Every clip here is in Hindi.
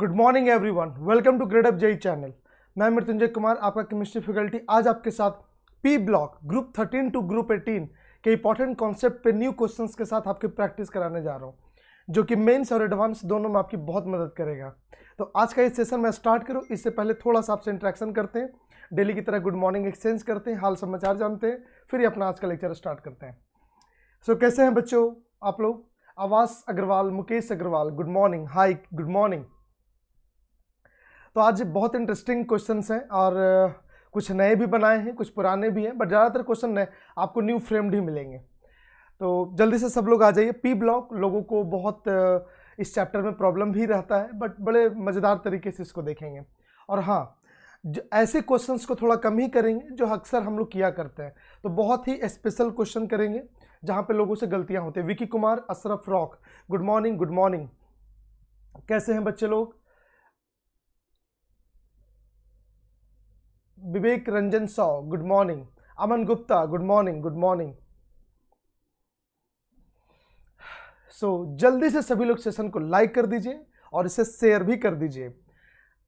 Good morning everyone welcome to Grade Up JEE channel मैं मृत्युंजय कुमार आपका केमिस्ट्री फैकल्टी आज आपके साथ P block group 13 to group 18 के इंपॉर्टेंट कॉन्सेप्ट पे न्यू क्वेश्चंस के साथ आपकी प्रैक्टिस कराने जा रहा हूँ जो कि मेंस और एडवांस दोनों में आपकी बहुत मदद करेगा तो आज का ये सेशन मैं स्टार्ट करूँ इससे पहले थोड़ा सा आपसे इंट्रैक्शन करते हैं डेली की तरह गुड मॉर्निंग एक्सचेंज करते हैं हाल समाचार जानते हैं फिर अपना आज का लेक्चर स्टार्ट करते हैं सो so, कैसे हैं बच्चों आप लोग Awas Agarwal Mukesh Agarwal good morning hi good morning तो आज बहुत इंटरेस्टिंग क्वेश्चन हैं और कुछ नए भी बनाए हैं कुछ पुराने भी हैं बट ज़्यादातर क्वेश्चन नए आपको न्यू फ्रेम्ड ही मिलेंगे तो जल्दी से सब लोग आ जाइए पी ब्लॉक लोगों को बहुत इस चैप्टर में प्रॉब्लम भी रहता है बट बड़े मज़ेदार तरीके से इसको देखेंगे और हाँ जो ऐसे क्वेश्चंस को थोड़ा कम ही करेंगे जो अक्सर हम लोग किया करते हैं तो बहुत ही स्पेशल क्वेश्चन करेंगे जहाँ पे लोगों से गलतियाँ होती हैं Vicky Kumar Ashraf Rock good morning good morning कैसे हैं बच्चे लोग Vivek Ranjan Sau good morning Aman Gupta good morning good morning so जल्दी से सभी लोग सेशन को लाइक कर दीजिए और इसे शेयर भी कर दीजिए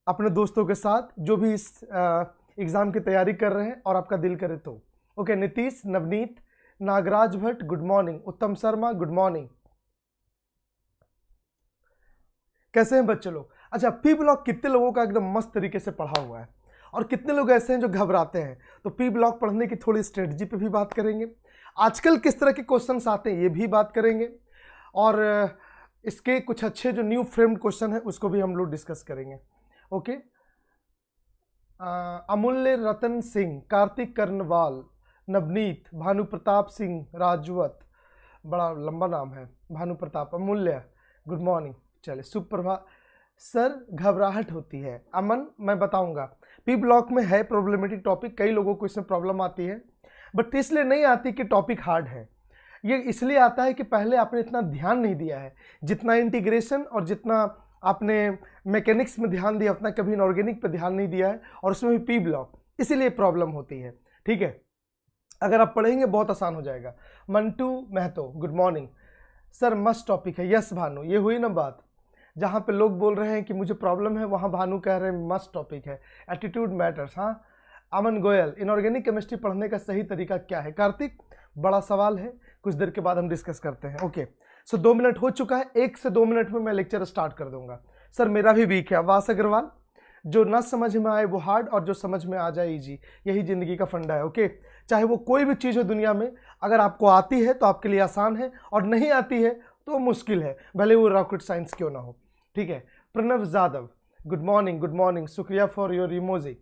अपने दोस्तों के साथ जो भी इस एग्ज़ाम की तैयारी कर रहे हैं और आपका दिल करे तो okay Nitish Navneet Nagraj Bhatt good morning Uttam Sharma good morning कैसे हैं बच्चे लोग अच्छा पी ब्लॉक कितने लोगों का एकदम मस्त तरीके से पढ़ा हुआ है और कितने लोग ऐसे हैं जो घबराते हैं तो पी ब्लॉक पढ़ने की थोड़ी स्ट्रेटजी पे भी बात करेंगे आजकल किस तरह के क्वेश्चन आते हैं ये भी बात करेंगे और इसके कुछ अच्छे जो न्यू फ्रेम्ड क्वेश्चन हैं उसको भी हम लोग डिस्कस करेंगे ओके अमूल्य रतन सिंह कार्तिक कर्णवाल नवनीत भानु प्रताप सिंह राजवत बड़ा लंबा नाम है भानु प्रताप अमूल्य गुड मॉर्निंग चले सुप्रभा सर घबराहट होती है अमन मैं बताऊंगा पी ब्लॉक में है प्रॉब्लमेटिक टॉपिक कई लोगों को इसमें प्रॉब्लम आती है बट इसलिए नहीं आती कि टॉपिक हार्ड है ये इसलिए आता है कि पहले आपने इतना ध्यान नहीं दिया है जितना इंटीग्रेशन और जितना आपने मैकेनिक्स में ध्यान दिया अपना कभी इनऑर्गेनिक पर ध्यान नहीं दिया है और उसमें भी पी ब्लॉक इसीलिए प्रॉब्लम होती है ठीक है अगर आप पढ़ेंगे बहुत आसान हो जाएगा Mantu Mahto good morning sir must topic है यस भानु ये हुई ना बात जहाँ पे लोग बोल रहे हैं कि मुझे प्रॉब्लम है वहाँ भानु कह रहे हैं मस्त टॉपिक है एटीट्यूड मैटर्स हाँ अमन गोयल इनऑर्गेनिक केमिस्ट्री पढ़ने का सही तरीका क्या है कार्तिक बड़ा सवाल है कुछ देर के बाद हम डिस्कस करते हैं ओके सो दो मिनट हो चुका है एक से दो मिनट में मैं लेक्चर स्टार्ट कर दूंगा सर मेरा भी वीक है वास अग्रवाल जो ना समझ में आए वो हार्ड और जो समझ में आ जाए ईजी यही ज़िंदगी का फंडा है ओके चाहे वो कोई भी चीज़ हो दुनिया में अगर आपको आती है तो आपके लिए आसान है और नहीं आती है तो मुश्किल है भले वो रॉकेट साइंस क्यों ना हो ठीक है Pranav Jadhav good morning good morning शुक्रिया फॉर योर इमोजी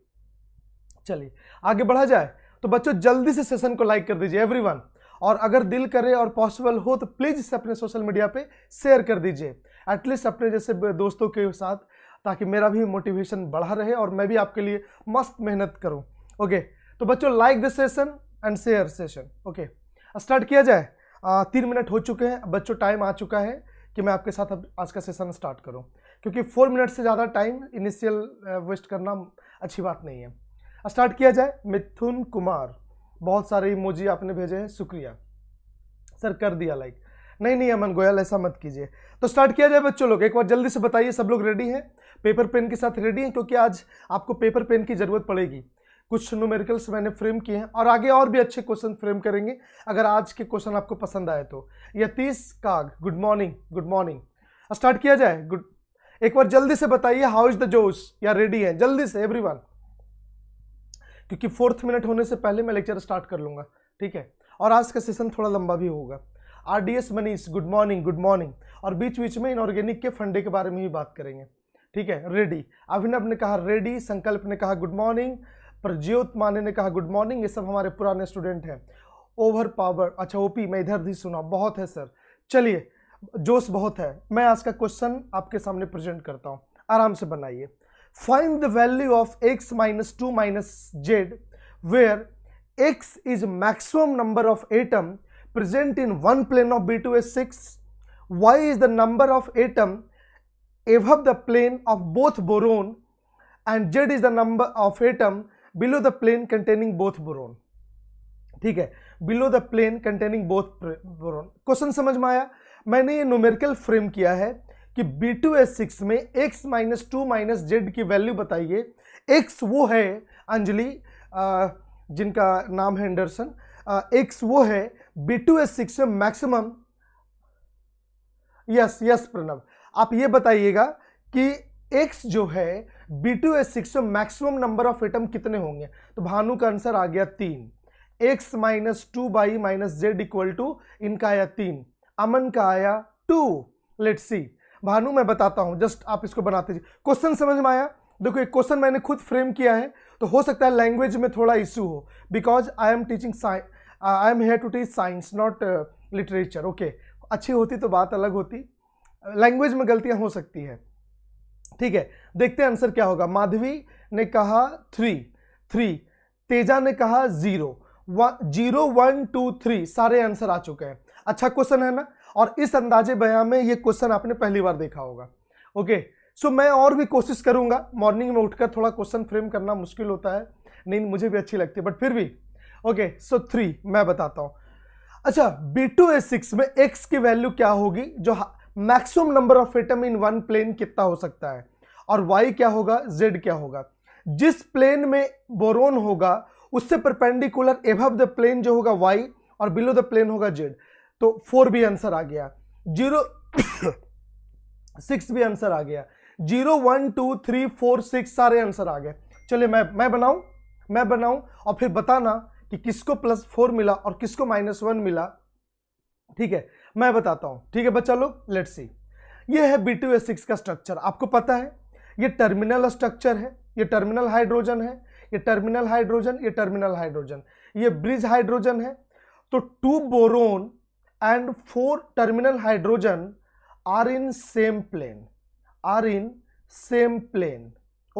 चलिए आगे बढ़ा जाए तो बच्चों जल्दी से सेशन को लाइक कर दीजिए एवरीवन और अगर दिल करे और पॉसिबल हो तो प्लीज़ इसे अपने सोशल मीडिया पे शेयर कर दीजिए एटलीस्ट अपने जैसे दोस्तों के साथ ताकि मेरा भी मोटिवेशन बढ़ा रहे और मैं भी आपके लिए मस्त मेहनत करूं ओके तो बच्चों like the session and share session okay start किया जाए तीन मिनट हो चुके हैं बच्चों टाइम आ चुका है कि मैं आपके साथ अब आज का सेशन स्टार्ट करूं क्योंकि फोर मिनट से ज़्यादा टाइम इनिशियल वेस्ट करना अच्छी बात नहीं है स्टार्ट किया जाए मिथुन कुमार बहुत सारे इमोजी आपने भेजे हैं शुक्रिया सर कर दिया लाइक नहीं नहीं अमन गोयल ऐसा मत कीजिए तो स्टार्ट किया जाए बच्चों लोग एक बार जल्दी से बताइए सब लोग रेडी हैं पेपर पेन के साथ रेडी हैं क्योंकि आज आपको पेपर पेन की ज़रूरत पड़ेगी कुछ न्यूमेरिकल्स मैंने फ्रेम किए हैं और आगे और भी अच्छे क्वेश्चन फ्रेम करेंगे अगर आज के क्वेश्चन आपको पसंद आए तो Yatish Kag good morning good morning start किया जाए गुड एक बार जल्दी से बताइए हाउ इज द जोश या रेडी है जल्दी से एवरी क्योंकि फोर्थ मिनट होने से पहले मैं लेक्चर स्टार्ट कर लूंगा ठीक है और आज का सेशन थोड़ा लंबा भी होगा R D S Manish good morning good morning और बीच बीच में इनऑर्गेनिक के फंडे के बारे में भी बात करेंगे ठीक है रेडी अभिनव ने कहा रेडी संकल्प ने कहा गुड मॉर्निंग प्रज्योत माने ने कहा गुड मॉर्निंग ये सब हमारे पुराने स्टूडेंट हैं ओवर पावर अच्छा ओपी मैं इधर भी सुना बहुत है सर चलिए जोश बहुत है मैं आज का क्वेश्चन आपके सामने प्रेजेंट करता हूँ आराम से बनाइए find the value of X minus two minus Z where X is maximum number of atom present in one plane of B two S six Y is the number of atom above the plane of both boron and Z is the number of atom below the plane containing both boron ठीक है below the plane containing both boron question समझ में आया मैंने ये नोमेरिकल फ्रेम किया है कि बी टू एस सिक्स में X minus two minus Z की वैल्यू बताइए एक्स वो है अंजलि जिनका नाम है एंडरसन एक्स वो है बी टू एस सिक्स में मैक्सिमम यस यस प्रणव आप ये बताइएगा कि एक्स जो है बी टू एस सिक्स में मैक्सिमम नंबर ऑफ एटम कितने होंगे तो भानु का आंसर आ गया तीन X minus two by minus Z equal to इनका आया तीन अमन का आया टू लेट सी भानु मैं बताता हूँ जस्ट आप इसको बनाते जी क्वेश्चन समझ में आया देखो एक क्वेश्चन मैंने खुद फ्रेम किया है तो हो सकता है लैंग्वेज में थोड़ा इशू हो because I am teaching I am here to teach science not literature okay अच्छी होती तो बात अलग होती लैंग्वेज में गलतियाँ हो सकती है ठीक है देखते हैं आंसर क्या होगा माधवी ने कहा थ्री थ्री तेजा ने कहा zero zero one two three सारे आंसर आ चुके हैं अच्छा क्वेश्चन है ना और इस अंदाजे बयां में ये क्वेश्चन आपने पहली बार देखा होगा ओके सो मैं और भी कोशिश करूंगा मॉर्निंग में उठकर थोड़ा क्वेश्चन फ्रेम करना मुश्किल होता है नहीं मुझे भी अच्छी लगती है बट फिर भी ओके सो थ्री मैं बताता हूँ अच्छा बी टू ए सिक्स में एक्स की वैल्यू क्या होगी जो maximum number of atom in one plane कितना हो सकता है और वाई क्या होगा जेड क्या होगा जिस प्लेन में बोरोन होगा उससे परपेंडिकुलर एभव द प्लेन जो होगा वाई और बिलो द प्लेन होगा जेड तो फोर भी आंसर आ गया जीरो सिक्स भी आंसर आ गया zero one two three four six सारे आंसर आ गए चलिए मैं मैं बनाऊं मैं बनाऊं और फिर बताना कि किसको प्लस फोर मिला और किसको माइनस वन मिला ठीक है मैं बताता हूं ठीक है बच्चा लोग लेट्स सी ये है बी टू एस सिक्स का स्ट्रक्चर आपको पता है ये टर्मिनल स्ट्रक्चर है ये टर्मिनल हाइड्रोजन है ये टर्मिनल हाइड्रोजन ये टर्मिनल हाइड्रोजन ये ब्रिज हाइड्रोजन है तो two boron and four terminal hydrogen are in same plane are in same plane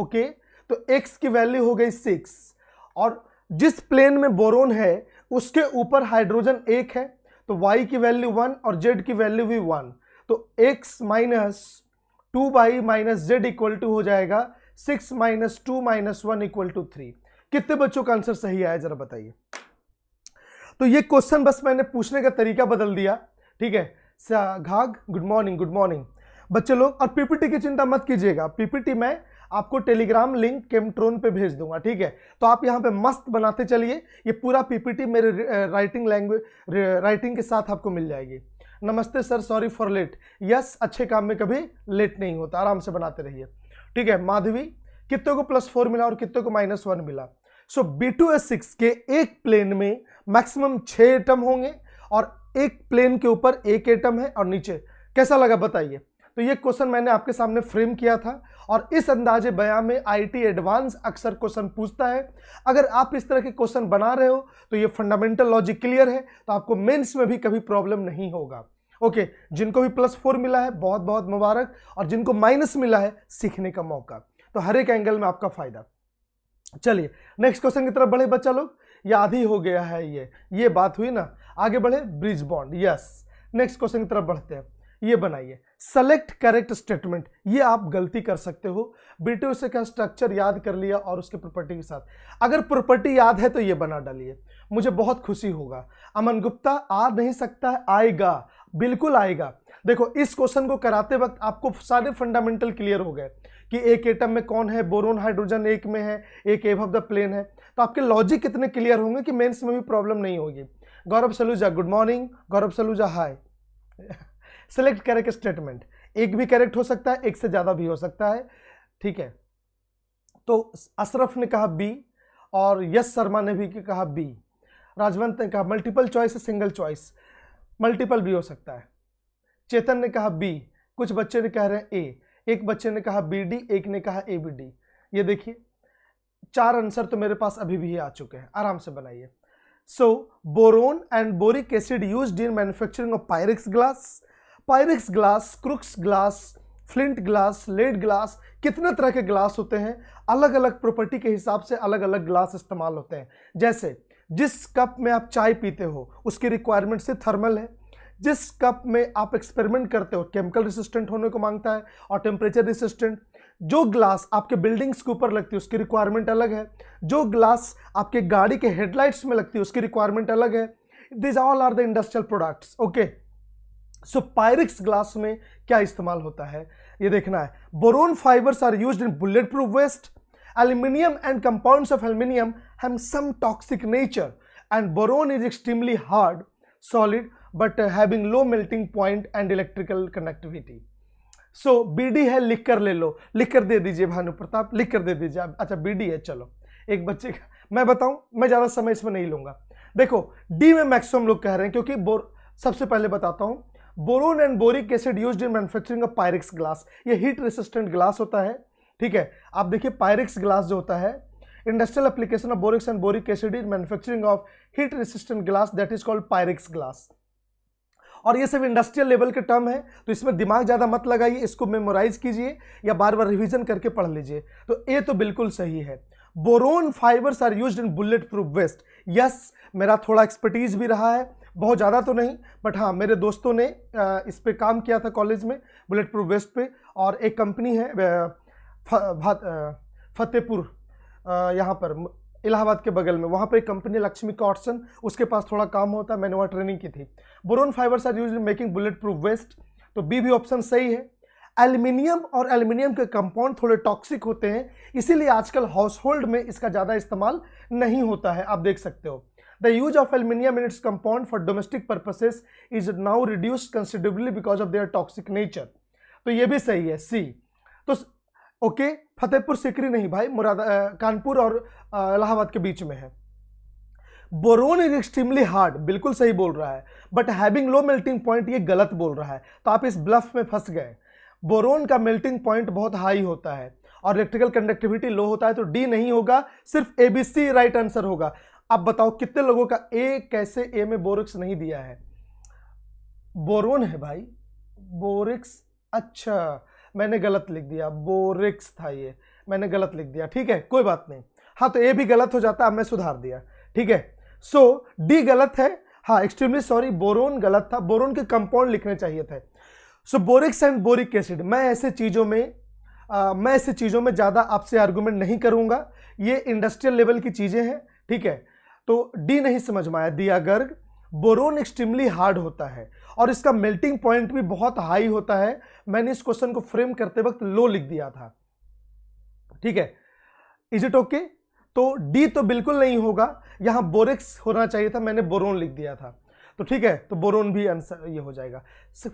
okay तो एक्स की वैल्यू हो गई सिक्स और जिस प्लेन में बोरोन है उसके ऊपर हाइड्रोजन एक है तो वाई की वैल्यू वन और जेड की वैल्यू भी वन तो X minus two by minus Z equal to हो जाएगा six minus two minus one equal to three कितने बच्चों का आंसर सही आया जरा बताइए तो ये क्वेश्चन बस मैंने पूछने का तरीका बदल दिया ठीक है Ghagh good morning good morning बच्चे लोग और पीपीटी की चिंता मत कीजिएगा पीपीटी में आपको टेलीग्राम लिंक केमट्रोन पे भेज दूंगा ठीक है तो आप यहाँ पे मस्त बनाते चलिए ये पूरा पीपीटी मेरे राइटिंग लैंग्वेज राइटिंग के साथ आपको मिल जाएगी नमस्ते sir sorry for late yes अच्छे काम में कभी लेट नहीं होता आराम से बनाते रहिए ठीक है माधवी कितने को प्लस फोर मिला और कितने को माइनस वन मिला so B two S six के एक प्लेन में मैक्सिमम छः एटम होंगे और एक प्लेन के ऊपर एक एटम है और नीचे कैसा लगा बताइए तो ये क्वेश्चन मैंने आपके सामने फ्रेम किया था और इस अंदाजे बयान में आईटी एडवांस अक्सर क्वेश्चन पूछता है अगर आप इस तरह के क्वेश्चन बना रहे हो तो ये फंडामेंटल लॉजिक क्लियर है तो आपको मेंस में भी कभी प्रॉब्लम नहीं होगा ओके जिनको भी प्लस फोर मिला है बहुत बहुत मुबारक और जिनको माइनस मिला है सीखने का मौका तो हर एक एंगल में आपका फायदा चलिए नेक्स्ट क्वेश्चन की तरफ बढ़े बच्चा लोग याद ही हो गया है ये ये बात हुई ना आगे बढ़े bridge bond yes next question की तरफ बढ़ते हैं ये बनाइए सेलेक्ट करेक्ट स्टेटमेंट ये आप गलती कर सकते हो ब्रिटिश का स्ट्रक्चर याद कर लिया और उसके प्रॉपर्टी के साथ अगर प्रॉपर्टी याद है तो ये बना डालिए मुझे बहुत खुशी होगा अमन गुप्ता आ नहीं सकता आएगा बिल्कुल आएगा देखो इस क्वेश्चन को कराते वक्त आपको सारे फंडामेंटल क्लियर हो गए कि एक एटम में कौन है बोरोन हाइड्रोजन एक में है एक एव ऑफ द प्लेन है तो आपके लॉजिक इतने क्लियर होंगे कि मेंस में भी प्रॉब्लम नहीं होगी Gaurav Saluja good morning Gaurav Saluja hi select correct statement एक भी करेक्ट हो सकता है एक से ज़्यादा भी हो सकता है ठीक है तो अशरफ ने कहा बी और यश शर्मा ने भी कहा बी राजवंत ने कहा मल्टीपल चॉइस है सिंगल चॉइस मल्टीपल भी हो सकता है चेतन ने कहा बी कुछ बच्चे ने कह रहे हैं ए एक बच्चे ने कहा बी डी एक ने कहा ए बी डी ये देखिए चार आंसर तो मेरे पास अभी भी आ चुके हैं आराम से बनाइए so boron and boric acid use in manufacturing of Pyrex glass Pyrex glass Crookes glass flint glass lead glass कितने तरह के ग्लास होते हैं अलग अलग प्रॉपर्टी के हिसाब से अलग अलग ग्लास इस्तेमाल होते हैं जैसे जिस कप में आप चाय पीते हो उसकी रिक्वायरमेंट से थर्मल है जिस कप में आप एक्सपेरिमेंट करते हो केमिकल रेसिस्टेंट होने को मांगता है और टेम्परेचर रेसिस्टेंट जो ग्लास आपके बिल्डिंग्स के ऊपर लगती है उसकी रिक्वायरमेंट अलग है जो ग्लास आपके गाड़ी के हेडलाइट्स में लगती है उसकी रिक्वायरमेंट अलग है these all are the industrial products okay so Pyrex glass में क्या इस्तेमाल होता है ये देखना है boron fibres are use in bullet proof vest aluminium and compounds of aluminium have some toxic nature and boron is extremely hard solid but having low melting point and electrical connectivity so B D है लिख कर ले लो लिख कर दे दीजिए भानु प्रताप लिख कर दे दीजिए अच्छा डी है चलो एक बच्चे का मैं बताऊं मैं ज़्यादा समय इसमें नहीं लूंगा देखो डी में मैक्सिमम लोग कह रहे हैं क्योंकि बोर सबसे पहले बताता हूँ boron and boric acid use in manufacturing of Pyrex glass ये हीट रेसिस्टेंट ग्लास होता है ठीक है आप देखिए पायरिक्स ग्लास जो होता है industrial application of borax and boric acid in manufacturing of heat resistant glass that is called Pyrex glass और ये सब इंडस्ट्रियल लेवल के टर्म है तो इसमें दिमाग ज़्यादा मत लगाइए इसको मेमोराइज कीजिए या बार बार रिविजन करके पढ़ लीजिए तो ये तो बिल्कुल सही है boron fibres are use in bullet proof vest yes मेरा थोड़ा एक्सपर्टीज भी रहा है बहुत ज़्यादा तो नहीं बट हाँ मेरे दोस्तों ने इस पर काम किया था कॉलेज में बुलेट प्रूफ वेस्ट पे और एक कंपनी है फतेहपुर यहाँ पर इलाहाबाद के बगल में वहाँ पर एक कंपनी लक्ष्मी कॉटसन उसके पास थोड़ा काम होता है मैंने वहाँ ट्रेनिंग की थी boron fibres are use making bullet proof vest तो बी भी ऑप्शन सही है एल्युमिनियम और एल्युमिनियम के कंपाउंड थोड़े टॉक्सिक होते हैं इसीलिए आजकल हाउस होल्ड में इसका ज़्यादा इस्तेमाल नहीं होता है आप देख सकते हो The use of aluminium in its compound for domestic purposes is now reduced considerably because of their toxic nature. तो ये भी सही है सी तो ओके फतेहपुर सिकरी नहीं भाई मुराद कानपुर और इलाहाबाद के बीच में है बोरोन इज एक्सट्रीमली हार्ड बिल्कुल सही बोल रहा है but having low melting point ये गलत बोल रहा है तो आप इस ब्लफ में फंस गए बोरोन का मेल्टिंग पॉइंट बहुत हाई होता है और इलेक्ट्रिकल कंडक्टिविटी लो होता है तो डी नहीं होगा सिर्फ A B C right answer होगा अब बताओ कितने लोगों का ए कैसे ए में बोरिक्स नहीं दिया है बोरोन है भाई बोरिक्स अच्छा मैंने गलत लिख दिया बोरिक्स था ये मैंने गलत लिख दिया ठीक है कोई बात नहीं हाँ तो ए भी गलत हो जाता अब मैं सुधार दिया ठीक है सो डी गलत है हाँ एक्सट्रीमली सॉरी बोरोन गलत था बोरोन के कंपाउंड लिखने चाहिए थे so borax and boric acid मैं ऐसे चीज़ों में आ, मैं ऐसे चीज़ों में ज़्यादा आपसे आर्गूमेंट नहीं करूँगा ये इंडस्ट्रियल लेवल की चीज़ें हैं ठीक है तो डी नहीं समझ में आया दिया गर्ग बोरोन एक्सट्रीमली हार्ड होता है और इसका मेल्टिंग पॉइंट भी बहुत हाई होता है मैंने इस क्वेश्चन को फ्रेम करते वक्त लो लिख दिया था ठीक है इज इट ओके तो डी तो बिल्कुल नहीं होगा यहां बोरेक्स होना चाहिए था मैंने बोरोन लिख दिया था तो ठीक है तो बोरोन भी आंसर ये हो जाएगा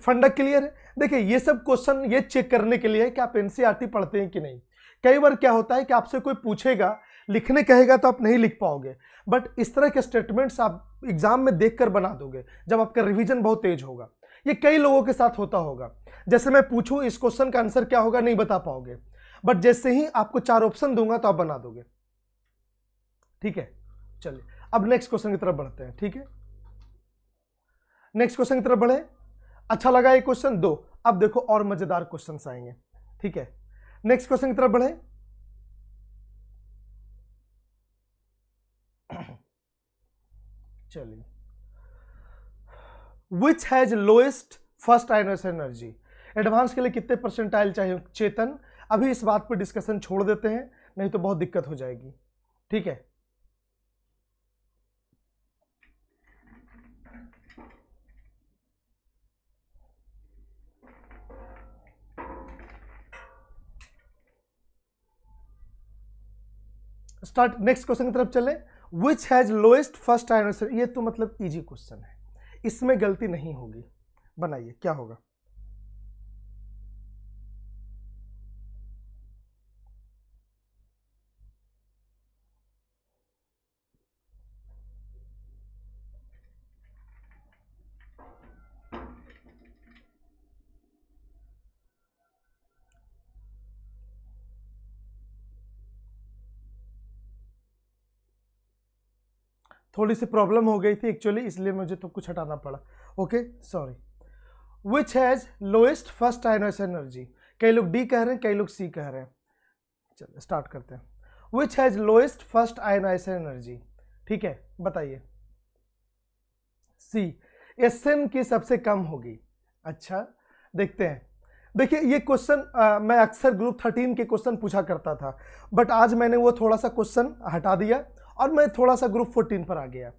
फंडा क्लियर है देखिए ये सब क्वेश्चन ये चेक करने के लिए है कि आप एनसीईआरटी e पढ़ते हैं कि नहीं कई बार क्या होता है कि आपसे कोई पूछेगा लिखने कहेगा तो आप नहीं लिख पाओगे बट इस तरह के स्टेटमेंट्स आप एग्जाम में देख कर बना दोगे जब आपका रिविजन बहुत तेज होगा ये कई लोगों के साथ होता होगा जैसे मैं पूछूँ इस क्वेश्चन का आंसर क्या होगा नहीं बता पाओगे बट जैसे ही आपको चार ऑप्शन दूंगा तो आप बना दोगे ठीक है चलिए अब नेक्स्ट क्वेश्चन की तरफ बढ़ते हैं ठीक है नेक्स्ट क्वेश्चन की तरफ बढ़े अच्छा लगा ये क्वेश्चन दो अब देखो और मजेदार क्वेश्चन आएंगे ठीक है नेक्स्ट क्वेश्चन की तरफ बढ़े चलिए which has lowest first ionisation energy advance के लिए कितने परसेंटाइल चाहिए चेतन अभी इस बात पर डिस्कशन छोड़ देते हैं नहीं तो बहुत दिक्कत हो जाएगी ठीक है स्टार्ट नेक्स्ट क्वेश्चन की तरफ चले which has lowest first answer ये तो मतलब ईजी क्वेश्चन है इसमें गलती नहीं होगी बनाइए क्या होगा थोड़ी सी प्रॉब्लम हो गई थी एक्चुअली इसलिए मुझे तो कुछ हटाना पड़ा okay sorry which has lowest first टाइनस एनर्जी कई लोग डी कह रहे हैं कई लोग सी कह रहे हैं चलो स्टार्ट करते हैं which has lowest first ionise energy ठीक है बताइए सी एस एन की सबसे कम होगी अच्छा देखते हैं देखिए ये क्वेश्चन मैं अक्सर ग्रुप थर्टीन के क्वेश्चन पूछा करता था बट आज मैंने वो थोड़ा सा क्वेश्चन हटा दिया और मैं थोड़ा सा ग्रुप फोर्टीन पर आ गया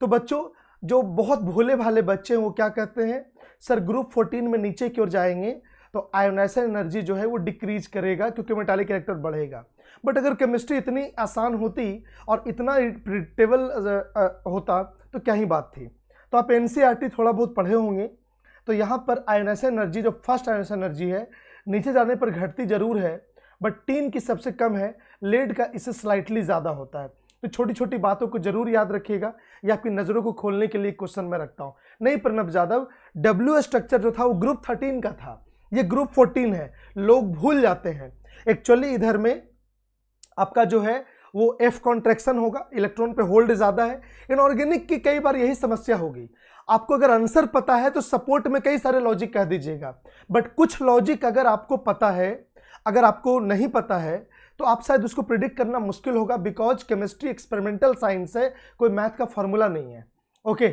तो बच्चों जो बहुत भोले भाले बच्चे हैं वो क्या कहते हैं सर ग्रुप फोर्टीन में नीचे की ओर जाएंगे तो आयोनाइजर एनर्जी जो है वो डिक्रीज करेगा क्योंकि मेटालिक कैरेक्टर बढ़ेगा बट अगर केमिस्ट्री इतनी आसान होती और इतना प्रिडिक्टेबल होता तो क्या ही बात थी तो आप एन थोड़ा बहुत पढ़े होंगे तो यहाँ पर आयोनाइजर एनर्जी जो फर्स्ट आयोनाइजर एनर्जी है नीचे जाने पर घटती ज़रूर है बट टीन की सबसे कम है लेड का इससे स्लाइटली ज़्यादा होता है तो छोटी छोटी बातों को जरूर याद रखिएगा या आपकी नज़रों को खोलने के लिए क्वेश्चन में रखता हूँ नहीं प्रणब यादव डब्ल्यू स्ट्रक्चर जो था वो ग्रुप थर्टीन का था ये ग्रुप फोर्टीन है लोग भूल जाते हैं एक्चुअली इधर में आपका जो है वो एफ कॉन्ट्रेक्शन होगा इलेक्ट्रॉन पे होल्ड ज़्यादा है इनऑर्गेनिक की कई बार यही समस्या होगी आपको अगर आंसर पता है तो सपोर्ट में कई सारे लॉजिक कह दीजिएगा बट कुछ लॉजिक अगर आपको पता है अगर आपको नहीं पता है तो आप शायद उसको प्रिडिक्ट करना मुश्किल होगा बिकॉज केमिस्ट्री एक्सपेरिमेंटल साइंस है कोई मैथ का फॉर्मूला नहीं है ओके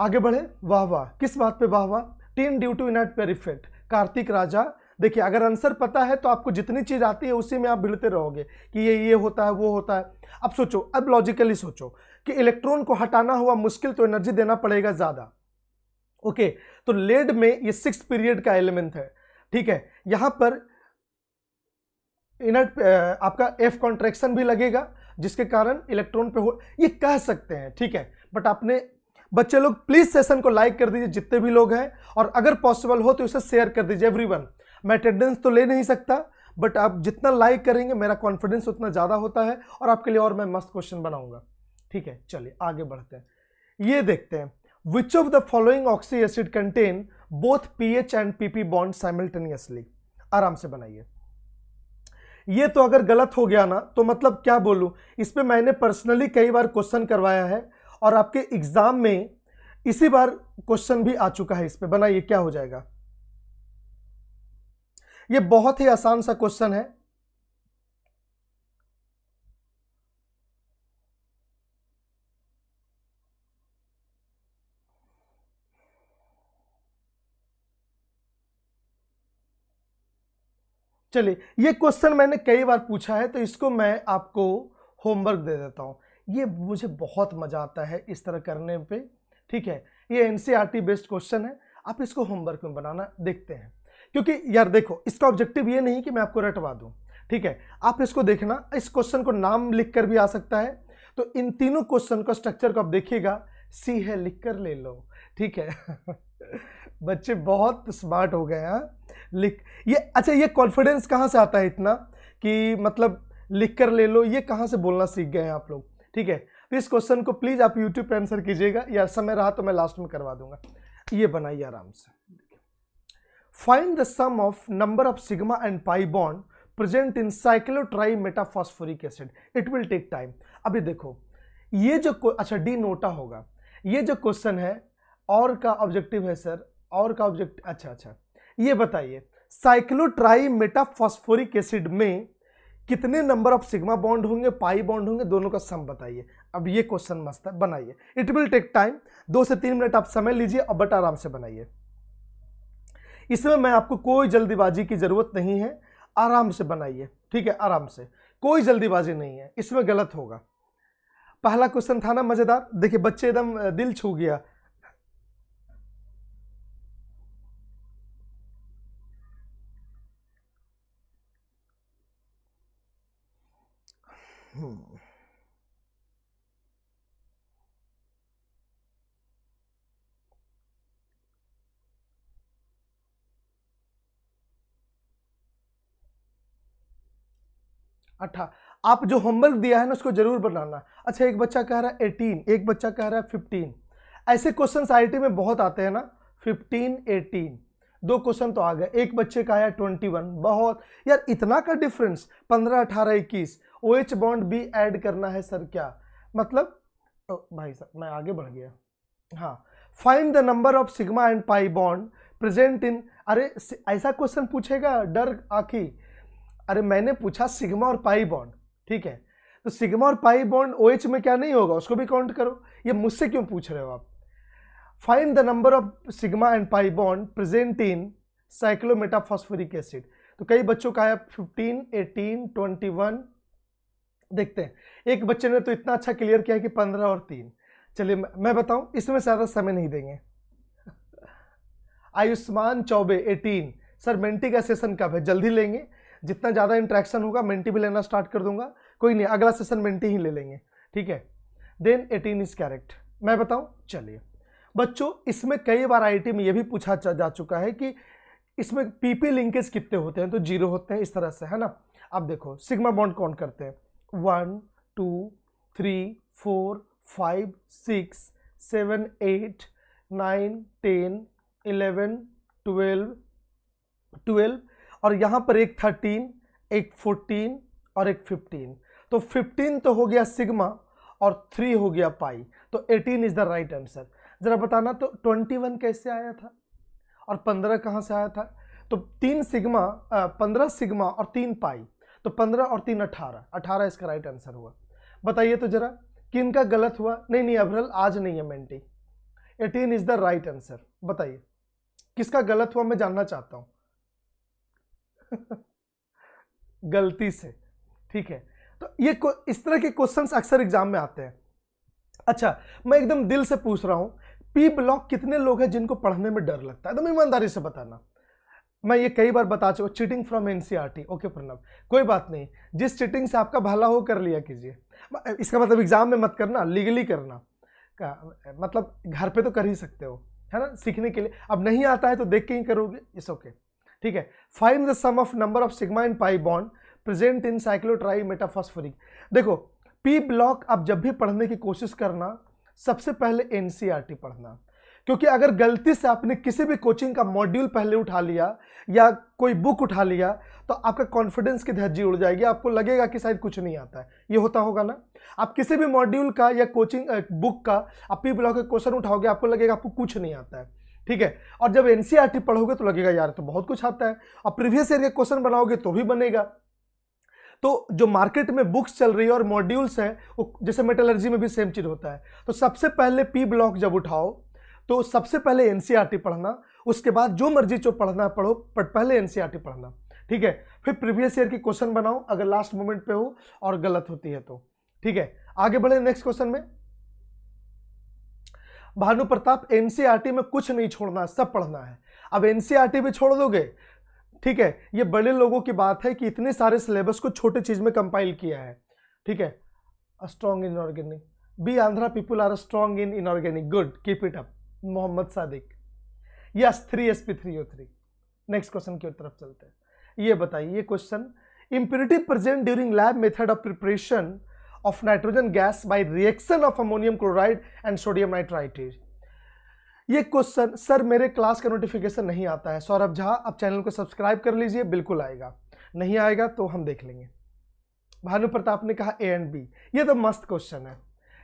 आगे बढ़े वाह वाह किस बात पे वाह वाह टीन due to inert pair effect Kartik Raja देखिए अगर आंसर पता है तो आपको जितनी चीज़ आती है उसी में आप भिड़ते रहोगे कि ये ये होता है वो होता है अब सोचो अब लॉजिकली सोचो कि इलेक्ट्रॉन को हटाना हुआ मुश्किल तो एनर्जी देना पड़ेगा ज़्यादा ओके तो लेड में ये सिक्स पीरियड का एलिमेंट है ठीक है यहां पर इनर आपका एफ कॉन्ट्रेक्शन भी लगेगा जिसके कारण इलेक्ट्रॉन पे हो ये कह सकते हैं ठीक है बट आपने बच्चे लोग प्लीज़ सेशन को लाइक कर दीजिए जितने भी लोग हैं और अगर पॉसिबल हो तो इसे शेयर कर दीजिए एवरीवन मैं अटेंडेंस तो ले नहीं सकता बट आप जितना लाइक करेंगे मेरा कॉन्फिडेंस उतना ज़्यादा होता है और आपके लिए और मैं मस्त क्वेश्चन बनाऊंगा ठीक है चलिए आगे बढ़ते हैं ये देखते हैं which of the following oxy acid contain both P H and P P bond simultaneously आराम से बनाइए ये तो अगर गलत हो गया ना तो मतलब क्या बोलूँ इस पर मैंने पर्सनली कई बार क्वेश्चन करवाया है और आपके एग्ज़ाम में इसी बार क्वेश्चन भी आ चुका है इस पर बनाइए क्या हो जाएगा ये बहुत ही आसान सा क्वेश्चन है चलिए ये क्वेश्चन मैंने कई बार पूछा है तो इसको मैं आपको होमवर्क दे देता हूँ ये मुझे बहुत मज़ा आता है इस तरह करने पे ठीक है ये एन बेस्ड क्वेश्चन है आप इसको होमवर्क में बनाना देखते हैं क्योंकि यार देखो इसका ऑब्जेक्टिव ये नहीं कि मैं आपको रटवा दूँ ठीक है आप इसको देखना इस क्वेश्चन को नाम लिख कर भी आ सकता है तो इन तीनों क्वेश्चन का स्ट्रक्चर को आप देखिएगा सी है लिख कर ले लो ठीक है बच्चे बहुत स्मार्ट हो गए हैं लिख ये अच्छा ये कॉन्फिडेंस कहाँ से आता है इतना कि मतलब लिख कर ले लो ये कहाँ से बोलना सीख गए हैं आप लोग ठीक है तो इस क्वेश्चन को प्लीज़ आप यूट्यूब पर आंसर कीजिएगा या समय रहा तो मैं लास्ट में करवा दूंगा ये बनाइए आराम से find the sum of number of sigma and pi bond present in cyclotrimetaphosphoric acid it will take time अभी देखो ये जो अच्छा डी नोटा होगा ये जो क्वेश्चन है और का ऑब्जेक्टिव है सर और का ऑब्जेक्ट अच्छा अच्छा ये बताइए साइक्लोट्राई मेटाफॉस्फोरिक एसिड में कितने नंबर ऑफ सिग्मा बॉन्ड होंगे पाई बॉन्ड होंगे दोनों का सम बताइए अब ये क्वेश्चन मस्त है बनाइए इट विल टेक टाइम दो से तीन मिनट आप समय लीजिए और बट आराम से बनाइए इसमें मैं आपको कोई जल्दीबाजी की ज़रूरत नहीं है आराम से बनाइए ठीक है आराम से कोई जल्दीबाजी नहीं है इसमें गलत होगा पहला क्वेश्चन था ना मज़ेदार देखिए बच्चे एकदम दिल छू गया Hmm. अठा अच्छा, आप जो होमवर्क दिया है ना उसको जरूर बनाना अच्छा एक बच्चा कह रहा है एटीन एक बच्चा कह रहा है फिफ्टीन ऐसे क्वेश्चन आई में बहुत आते हैं ना फिफ्टीन एटीन दो क्वेश्चन तो आ गए एक बच्चे का आया ट्वेंटी वन बहुत यार इतना का डिफरेंस पंद्रह अठारह इक्कीस ओ एच बॉन्ड भी ऐड करना है सर क्या मतलब ओ, भाई साहब मैं आगे बढ़ गया हाँ find the number of sigma and pi bond present in अरे ऐसा क्वेश्चन पूछेगा डर आखी अरे मैंने पूछा सिग्मा और पाई बॉन्ड ठीक है तो सिग्मा और पाई बॉन्ड ओ एच में क्या नहीं होगा उसको भी काउंट करो ये मुझसे क्यों पूछ रहे हो आप find the number of sigma and pi bond present in cyclometaphosphoric acid तो कई बच्चों का है फिफ्टीन एटीन ट्वेंटी वन देखते हैं एक बच्चे ने तो इतना अच्छा क्लियर किया है कि पंद्रह और तीन चलिए मैं बताऊं इसमें ज़्यादा समय नहीं देंगे Ayushman Choubey eighteen sir Menti का सेशन कब है जल्दी लेंगे जितना ज़्यादा इंट्रैक्शन होगा मेंटी भी लेना स्टार्ट कर दूंगा कोई नहीं अगला सेशन मेंटी ही ले लेंगे ठीक है देन एटीन इज़ कैरेक्ट मैं बताऊं चलिए बच्चों इसमें कई बार आई में ये भी पूछा जा चुका है कि इसमें पीपी लिंकेज कितने होते हैं तो जीरो होते हैं इस तरह से है ना अब देखो सिग्मा बॉन्ड कौन करते हैं one two three four five six seven eight nine ten eleven twelve twelve और यहाँ पर एक थर्टीन एक फोर्टीन और एक फिफ्टीन तो फिफ्टीन तो हो गया सिग्मा और थ्री हो गया पाई तो eighteen is the right answer ज़रा बताना तो ट्वेंटी वन कैसे आया था और पंद्रह कहाँ से आया था तो तीन सिग्मा पंद्रह सिग्मा और तीन पाई तो पंद्रह और तीन अठारह अठारह इसका राइट आंसर हुआ बताइए तो जरा कि इनका गलत हुआ नहीं नहीं अभरल आज नहीं है Menti eighteen is the right answer बताइए किसका गलत हुआ मैं जानना चाहता हूं गलती से ठीक है तो ये इस तरह के क्वेश्चन अक्सर एग्जाम में आते हैं अच्छा मैं एकदम दिल से पूछ रहा हूं पी ब्लॉक कितने लोग हैं जिनको पढ़ने में डर लगता है एकदम ईमानदारी से बताना मैं ये कई बार बता चुका cheating from NCERT okay Pranab कोई बात नहीं जिस चीटिंग से आपका भला हो कर लिया कीजिए इसका मतलब एग्जाम में मत करना लीगली करना का मतलब घर पे तो कर ही सकते हो है ना सीखने के लिए अब नहीं आता है तो देख के ही करोगे इस ओके ठीक है find the sum of number of sigma and pi bond present in cyclotrimetaphosphoric देखो पी ब्लॉक आप जब भी पढ़ने की कोशिश करना सबसे पहले एन e पढ़ना क्योंकि अगर गलती से आपने किसी भी कोचिंग का मॉड्यूल पहले उठा लिया या कोई बुक उठा लिया तो आपका कॉन्फिडेंस की धज्जी उड़ जाएगी आपको लगेगा कि शायद कुछ नहीं आता है ये होता होगा ना आप किसी भी मॉड्यूल का या कोचिंग बुक का आप पी ब्लॉक के क्वेश्चन उठाओगे आपको लगेगा आपको कुछ नहीं आता है ठीक है और जब एन e पढ़ोगे तो लगेगा यार तो बहुत कुछ आता है और प्रीवियस ईयर के क्वेश्चन बनाओगे तो भी बनेगा तो जो मार्केट में बुक्स चल रही है और मॉड्यूल्स हैं वो जैसे मेटलर्जी में भी सेम चीज़ होता है तो सबसे पहले पी ब्लॉक जब उठाओ तो सबसे पहले एनसीईआरटी e पढ़ना उसके बाद जो मर्जी जो पढ़ना पढ़ो बट पहले एनसीईआरटी e पढ़ना ठीक है फिर प्रीवियस ईयर की क्वेश्चन बनाओ अगर लास्ट मोमेंट पे हो और गलत होती है तो ठीक है आगे बढ़े नेक्स्ट क्वेश्चन में भानु प्रताप एनसीईआरटी e में कुछ नहीं छोड़ना सब पढ़ना है अब एनसीईआरटी भी छोड़ दोगे ठीक है ये बड़े लोगों की बात है कि इतने सारे सिलेबस को छोटे चीज में कंपाइल किया है ठीक है strong organic be Andhra people are strong in inorganic good keep it up Mohammad Sadiq yes three S P three O three next question की तरफ चलते हैं ये बताइए ये question impurity present during lab method of preparation of nitrogen gas by reaction of ammonium chloride and sodium nitrite ये क्वेश्चन सर मेरे क्लास का नोटिफिकेशन नहीं आता है सौरभ झा आप चैनल को सब्सक्राइब कर लीजिए बिल्कुल आएगा नहीं आएगा तो हम देख लेंगे भानु प्रताप ने कहा ए एंड बी ये तो मस्त क्वेश्चन है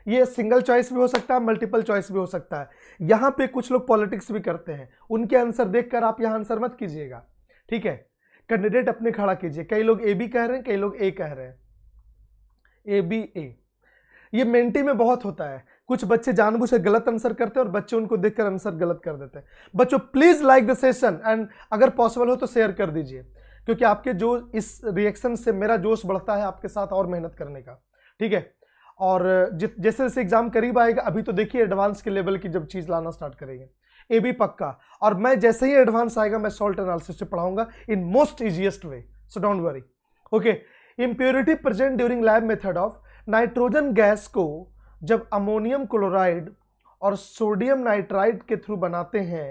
ये सिंगल चॉइस भी हो सकता है मल्टीपल चॉइस भी हो सकता है यहाँ पे कुछ लोग पॉलिटिक्स भी करते हैं उनके आंसर देखकर आप यहाँ आंसर मत कीजिएगा ठीक है कैंडिडेट अपने खड़ा कीजिए कई लोग ए बी कह रहे हैं कई लोग ए कह रहे हैं ए बी ए ये मेंटी में बहुत होता है कुछ बच्चे जानबूझ से गलत आंसर करते हैं और बच्चे उनको देखकर आंसर गलत कर देते हैं बच्चों please like the session and अगर पॉसिबल हो तो शेयर कर दीजिए क्योंकि आपके जो इस रिएक्शन से मेरा जोश बढ़ता है आपके साथ और मेहनत करने का ठीक है और जैसे जैसे एग्ज़ाम करीब आएगा अभी तो देखिए एडवांस के लेवल की जब चीज़ लाना स्टार्ट करेंगे ए बी पक्का और मैं जैसे ही एडवांस आएगा मैं सॉल्ट एनालिसिस से पढ़ाऊंगा in most easiest way so don't worry okay impurity present during lab method of nitrogen gas को जब अमोनियम क्लोराइड और सोडियम नाइट्राइड के थ्रू बनाते हैं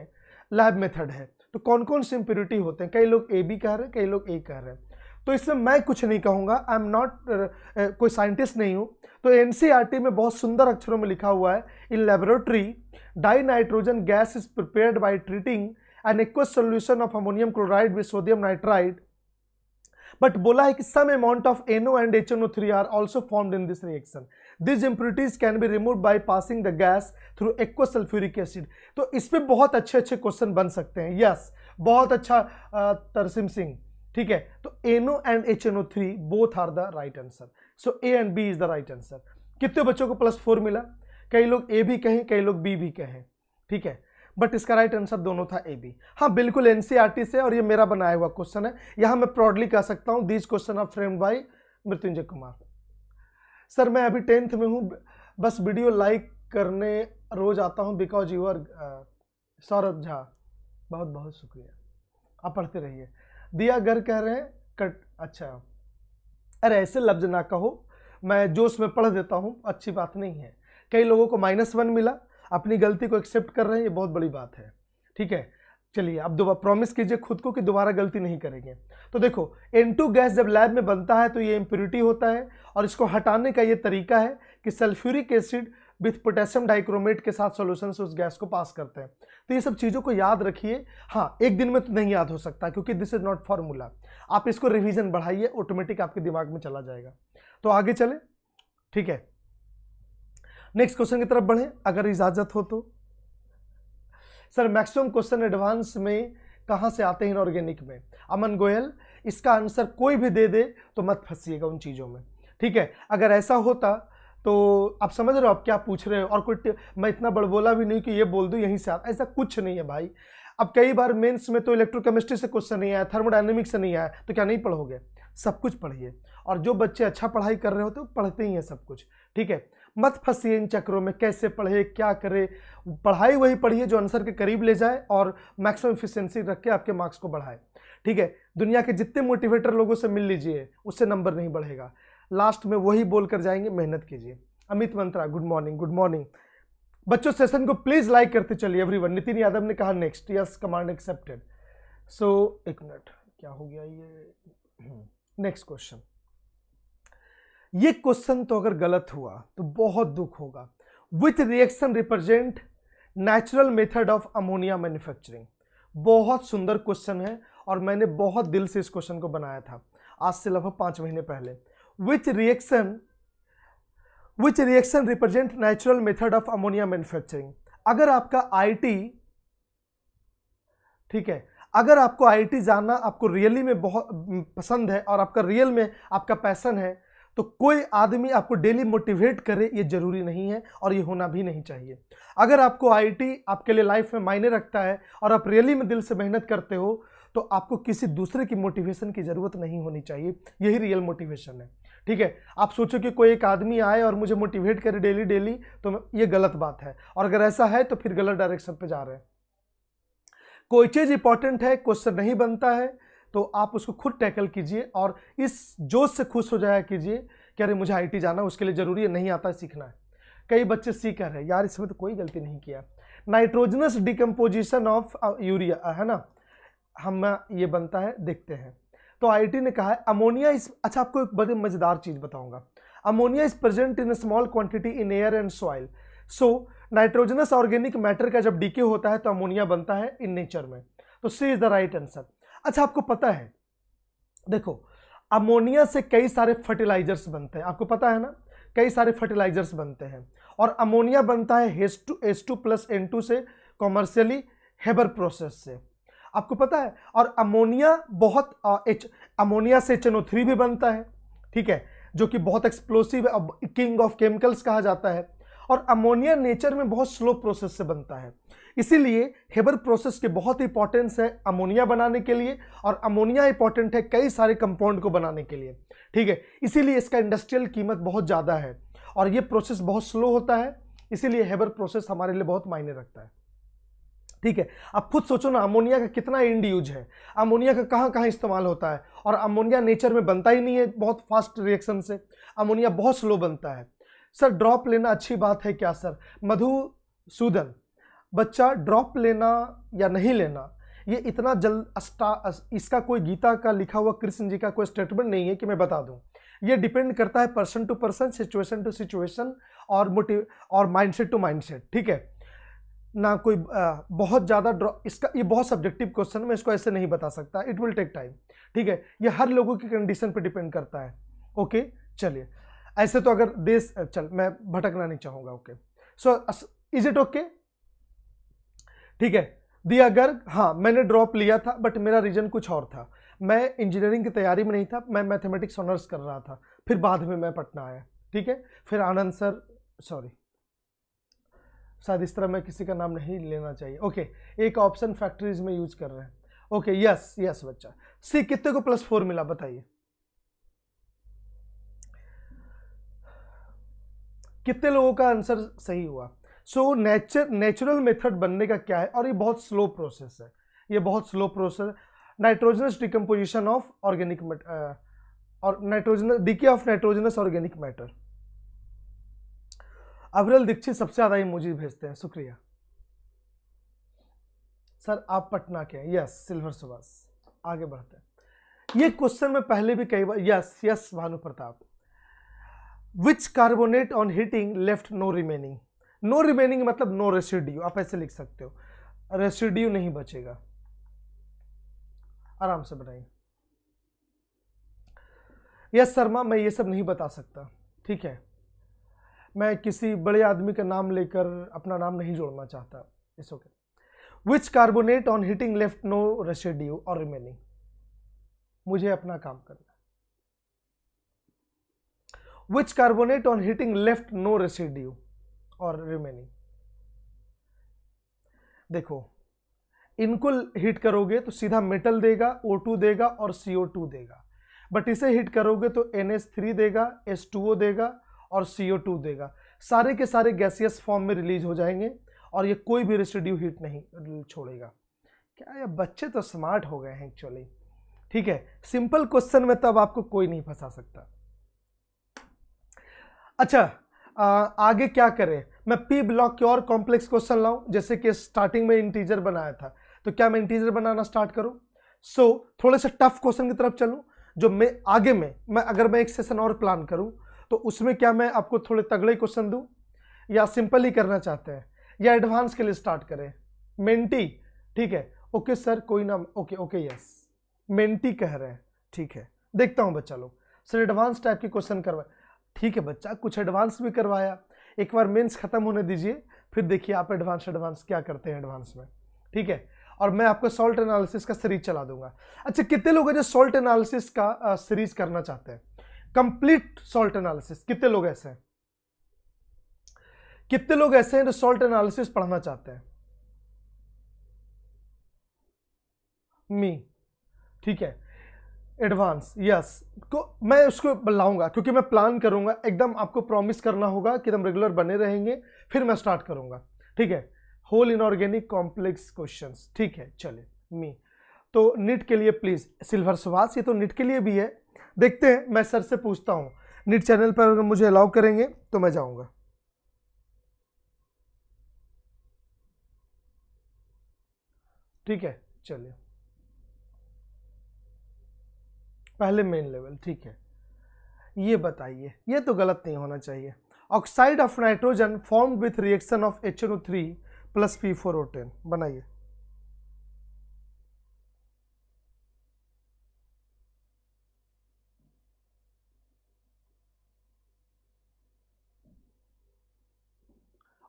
लैब मेथड है तो कौन कौन से इम्प्योरिटी होते हैं कई लोग ए बी कह रहे हैं कई लोग ए कह रहे हैं तो इसमें मैं कुछ नहीं कहूँगा आई एम नॉट कोई साइंटिस्ट नहीं हूँ तो एन e में बहुत सुंदर अक्षरों में लिखा हुआ है in laboratory dinitrogen gas is prepared by treating an aqueous solution of ammonium chloride with sodium nitride but बोला है कि some amount of NO and H O three are also formed in this reaction this impurities can be remove by passing the gas through aqueous sulphuric acid तो इस पर बहुत अच्छे अच्छे क्वेश्चन बन सकते हैं यस yes, बहुत अच्छा uh, तरसिम सिंह ठीक है तो NO and H N O three both are the right answer so A and B is the right answer कितने बच्चों को प्लस फोर मिला कई लोग ए भी कहें कई लोग बी भी कहें ठीक है बट इसका राइट आंसर दोनों था ए बी हाँ बिल्कुल एन e से और ये मेरा बनाया हुआ क्वेश्चन है यहां मैं प्रॉडली कह सकता हूं this question of frame by Mrityunjay Kumar sir मैं अभी टेंथ में हूं बस वीडियो लाइक करने रोज आता हूं because you are Saurabh Jha बहुत बहुत शुक्रिया आप पढ़ते रहिए दिया घर कह रहे हैं कट अच्छा अरे ऐसे लफ्ज ना कहो मैं जोश में पढ़ देता हूँ अच्छी बात नहीं है कई लोगों को माइनस वन मिला अपनी गलती को एक्सेप्ट कर रहे हैं ये बहुत बड़ी बात है ठीक है चलिए आप दोबारा प्रॉमिस कीजिए खुद को कि दोबारा गलती नहीं करेंगे तो देखो N2 गैस जब लैब में बनता है तो ये इम्प्योरिटी होता है और इसको हटाने का ये तरीका है कि sulphuric acid with potassium dichromate के साथ सोल्यूशन से उस गैस को पास करते हैं तो ये सब चीज़ों को याद रखिए हाँ एक दिन में तो नहीं याद हो सकता क्योंकि दिस इज नॉट फॉर्मूला आप इसको रिविजन बढ़ाइए ऑटोमेटिक आपके दिमाग में चला जाएगा तो आगे चले ठीक है नेक्स्ट क्वेश्चन की तरफ बढ़े अगर इजाज़त हो तो सर मैक्सिमम क्वेश्चन एडवांस में कहाँ से आते हैं ऑर्गेनिक में अमन गोयल इसका आंसर कोई भी दे दे तो मत फंसीएगा उन चीज़ों में ठीक है अगर ऐसा होता तो आप समझ रहे हो आप क्या पूछ रहे हो और कोई मैं इतना बड़बोला भी नहीं कि ये बोल दूँ यहीं से आप ऐसा कुछ नहीं है भाई अब कई बार मेंस में तो इलेक्ट्रोकेमिस्ट्री से क्वेश्चन नहीं आया थर्मोडाइनमिक्स से नहीं आया तो क्या नहीं पढ़ोगे सब कुछ पढ़िए और जो बच्चे अच्छा पढ़ाई कर रहे होते हैं पढ़ते ही हैं सब कुछ ठीक है मत फंसी इन चक्रों में कैसे पढ़े क्या करे पढ़ाई वही पढ़िए जो आंसर के करीब ले जाए और मैक्सिमम इफिशियंसी रख के आपके मार्क्स को बढ़ाए ठीक है दुनिया के जितने मोटिवेटर लोगों से मिल लीजिए उससे नंबर नहीं बढ़ेगा लास्ट में वही बोल कर जाएंगे मेहनत कीजिए Amit Mantra good morning good morning बच्चों सेशन को प्लीज़ लाइक करते चलिए एवरीवन नितिन यादव ने कहा next yes command accepted so एक मिनट क्या हो गया ये नेक्स्ट हम्म, क्वेश्चन ये क्वेश्चन तो अगर गलत हुआ तो बहुत दुख होगा with reaction represent natural method of ammonia manufacturing बहुत सुंदर क्वेश्चन है और मैंने बहुत दिल से इस क्वेश्चन को बनाया था आज से लगभग पाँच महीने पहले which reaction which reaction represent natural method of ammonia manufacturing अगर आपका आई ठीक है अगर आपको आई जानना आपको रियली में बहुत पसंद है और आपका रियल में आपका पैसन है तो कोई आदमी आपको डेली मोटिवेट करे ये ज़रूरी नहीं है और ये होना भी नहीं चाहिए अगर आपको आईटी आपके लिए लाइफ में मायने रखता है और आप रियली में दिल से मेहनत करते हो तो आपको किसी दूसरे की मोटिवेशन की ज़रूरत नहीं होनी चाहिए यही रियल मोटिवेशन है ठीक है आप सोचो कि कोई एक आदमी आए और मुझे मोटिवेट करे डेली डेली तो ये गलत बात है और अगर ऐसा है तो फिर गलत डायरेक्शन पे जा रहे हैं कोई चीज़ इंपॉर्टेंट है क्वेश्चन नहीं बनता है तो आप उसको खुद टैकल कीजिए और इस जोश से खुश हो जाया कीजिए कि अरे मुझे आई जाना उसके लिए ज़रूरी है नहीं आता है, सीखना है कई बच्चे सीख रहे हैं यार इसमें तो कोई गलती नहीं किया नाइट्रोजनस डिकम्पोजिशन ऑफ यूरिया है ना हम ये बनता है देखते हैं तो आई ने कहा है अमोनिया इस अच्छा आपको एक बड़ी मज़ेदार चीज़ बताऊंगा ammonia is present in small quantity in air and soil so nitrogenous organic matter का जब डीके होता है तो अमोनिया बनता है इन नेचर में तो C is the right answer अच्छा आपको पता है देखो अमोनिया से कई सारे फर्टिलाइजर्स बनते हैं आपको पता है ना कई सारे फर्टिलाइजर्स बनते हैं और अमोनिया बनता है S two plus N two से कॉमर्शियली हेबर प्रोसेस से आपको पता है और अमोनिया बहुत एच अमोनिया से एच भी बनता है ठीक है जो कि बहुत एक्सप्लोसिव है किंग ऑफ केमिकल्स कहा जाता है और अमोनिया नेचर में बहुत स्लो प्रोसेस से बनता है इसीलिए हेबर प्रोसेस के बहुत इंपॉर्टेंस है अमोनिया बनाने के लिए और अमोनिया इंपॉर्टेंट है कई सारे कंपाउंड को बनाने के लिए ठीक है इसीलिए इसका इंडस्ट्रियल कीमत बहुत ज़्यादा है और ये प्रोसेस बहुत स्लो होता है इसीलिए हेबर प्रोसेस हमारे लिए बहुत मायने रखता है ठीक है अब खुद सोचो ना अमोनिया का कितना इंड यूज है अमोनिया का कहाँ कहाँ इस्तेमाल होता है और अमोनिया नेचर में बनता ही नहीं है बहुत फास्ट रिएक्शन से अमोनिया बहुत स्लो बनता है सर ड्रॉप लेना अच्छी बात है क्या सर मधु सूदन बच्चा ड्रॉप लेना या नहीं लेना ये इतना जल्द अस्टा इसका कोई गीता का लिखा हुआ कृष्ण जी का कोई स्टेटमेंट नहीं है कि मैं बता दूं ये डिपेंड करता है person to person situation to situation और मोटिव और माइंडसेट टू माइंडसेट ठीक है ना कोई आ, बहुत ज़्यादा इसका ये बहुत सब्जेक्टिव क्वेश्चन है मैं इसको ऐसे नहीं बता सकता इट विल टेक टाइम ठीक है ये हर लोगों की कंडीशन पे डिपेंड करता है ओके चलिए ऐसे तो अगर देश चल मैं भटकना नहीं चाहूँगा okay so is it okay ठीक है दिया अगर हाँ मैंने ड्रॉप लिया था बट मेरा रीजन कुछ और था मैं इंजीनियरिंग की तैयारी में नहीं था मैं मैथमेटिक्स ऑनर्स कर रहा था फिर बाद में मैं पटना आया ठीक है फिर आनंद सर सॉरी शायद इस तरह मैं किसी का नाम नहीं लेना चाहिए ओके okay, एक ऑप्शन फैक्ट्रीज में यूज कर रहे हैं ओके यस यस बच्चा सी कितने को प्लस फोर मिला बताइए कितने लोगों का आंसर सही हुआ सो नेचर नेचुरल मेथड बनने का क्या है और ये बहुत स्लो प्रोसेस है ये बहुत slow process nitrogenous decomposition of organic और nitrogenous decay of nitrogenous organic matter Aviral Dixit सबसे ज़्यादा इमोजी भेजते हैं शुक्रिया सर आप पटना के हैं यस सिल्वर सुभाष आगे बढ़ते हैं ये क्वेश्चन में पहले भी कई बार yes yes Bhanu Pratap which carbonate on heating left no remaining no remaining मतलब नो रेसिड्यू आप ऐसे लिख सकते हो रेसिड्यू नहीं बचेगा आराम से बनाइए यस शर्मा मैं ये सब नहीं बता सकता ठीक है मैं किसी बड़े आदमी का नाम लेकर अपना नाम नहीं जोड़ना चाहता it's okay which carbonate on heating left no residue और रिमेनिंग मुझे अपना काम करना which carbonate on heating left no residue और रिमेनिंग देखो इनको हिट करोगे तो सीधा मेटल देगा ओ टू देगा और सीओ टू देगा बट इसे हिट करोगे तो थ्री देगा एस टू ओ देगा और सी देगा सारे के सारे गैसियस फॉर्म में रिलीज हो जाएंगे और ये कोई भी रेसिड्यू हीट नहीं छोड़ेगा क्या ये बच्चे तो स्मार्ट हो गए हैं एक्चुअली ठीक है सिंपल क्वेश्चन में तब आपको कोई नहीं फंसा सकता अच्छा आ, आगे क्या करें मैं पी ब्लॉक के और कॉम्प्लेक्स क्वेश्चन लाऊं जैसे कि स्टार्टिंग में इंटीजर बनाया था तो क्या मैं इंटीजर बनाना स्टार्ट करूं सो so, थोड़े से टफ क्वेश्चन की तरफ चलूं जो मैं आगे में मैं अगर मैं एक सेशन और प्लान करूं तो उसमें क्या मैं आपको थोड़े तगड़े क्वेश्चन दूँ या सिंपल ही करना चाहते हैं या एडवांस के लिए स्टार्ट करें मेंटी ठीक है ओके सर कोई ना ओके ओके यस मेंटी कह रहे हैं ठीक है देखता हूँ बच्चा लोग सर एडवांस टाइप के क्वेश्चन करवाए ठीक है बच्चा कुछ एडवांस भी करवाया एक बार मेंस खत्म होने दीजिए फिर देखिए आप एडवांस एडवांस क्या करते हैं एडवांस में ठीक है और मैं आपको सॉल्ट एनालिसिस का सीरीज चला दूंगा अच्छा कितने लोग हैं जो सॉल्ट एनालिसिस का सीरीज करना चाहते हैं कंप्लीट सॉल्ट एनालिसिस कितने लोग ऐसे हैं कितने लोग ऐसे हैं जो सॉल्ट एनालिसिस पढ़ना चाहते हैं मी ठीक है एडवांस यस तो मैं उसको लाऊंगा क्योंकि मैं प्लान करूंगा एकदम आपको प्रॉमिस करना होगा कि हम रेगुलर बने रहेंगे फिर मैं स्टार्ट करूंगा ठीक है होल इनऑर्गेनिक कॉम्प्लेक्स क्वेश्चन ठीक है चले मी तो निट के लिए प्लीज़ सिल्वर सुभाष ये तो नीट के लिए भी है देखते हैं मैं सर से पूछता हूँ नीट चैनल पर अगर मुझे अलाउ करेंगे तो मैं जाऊँगा ठीक है चलिए पहले मेन लेवल ठीक है ये बताइए ये तो गलत नहीं होना चाहिए oxide of nitrogen form with reaction of H N O three plus P four O ten बनाइए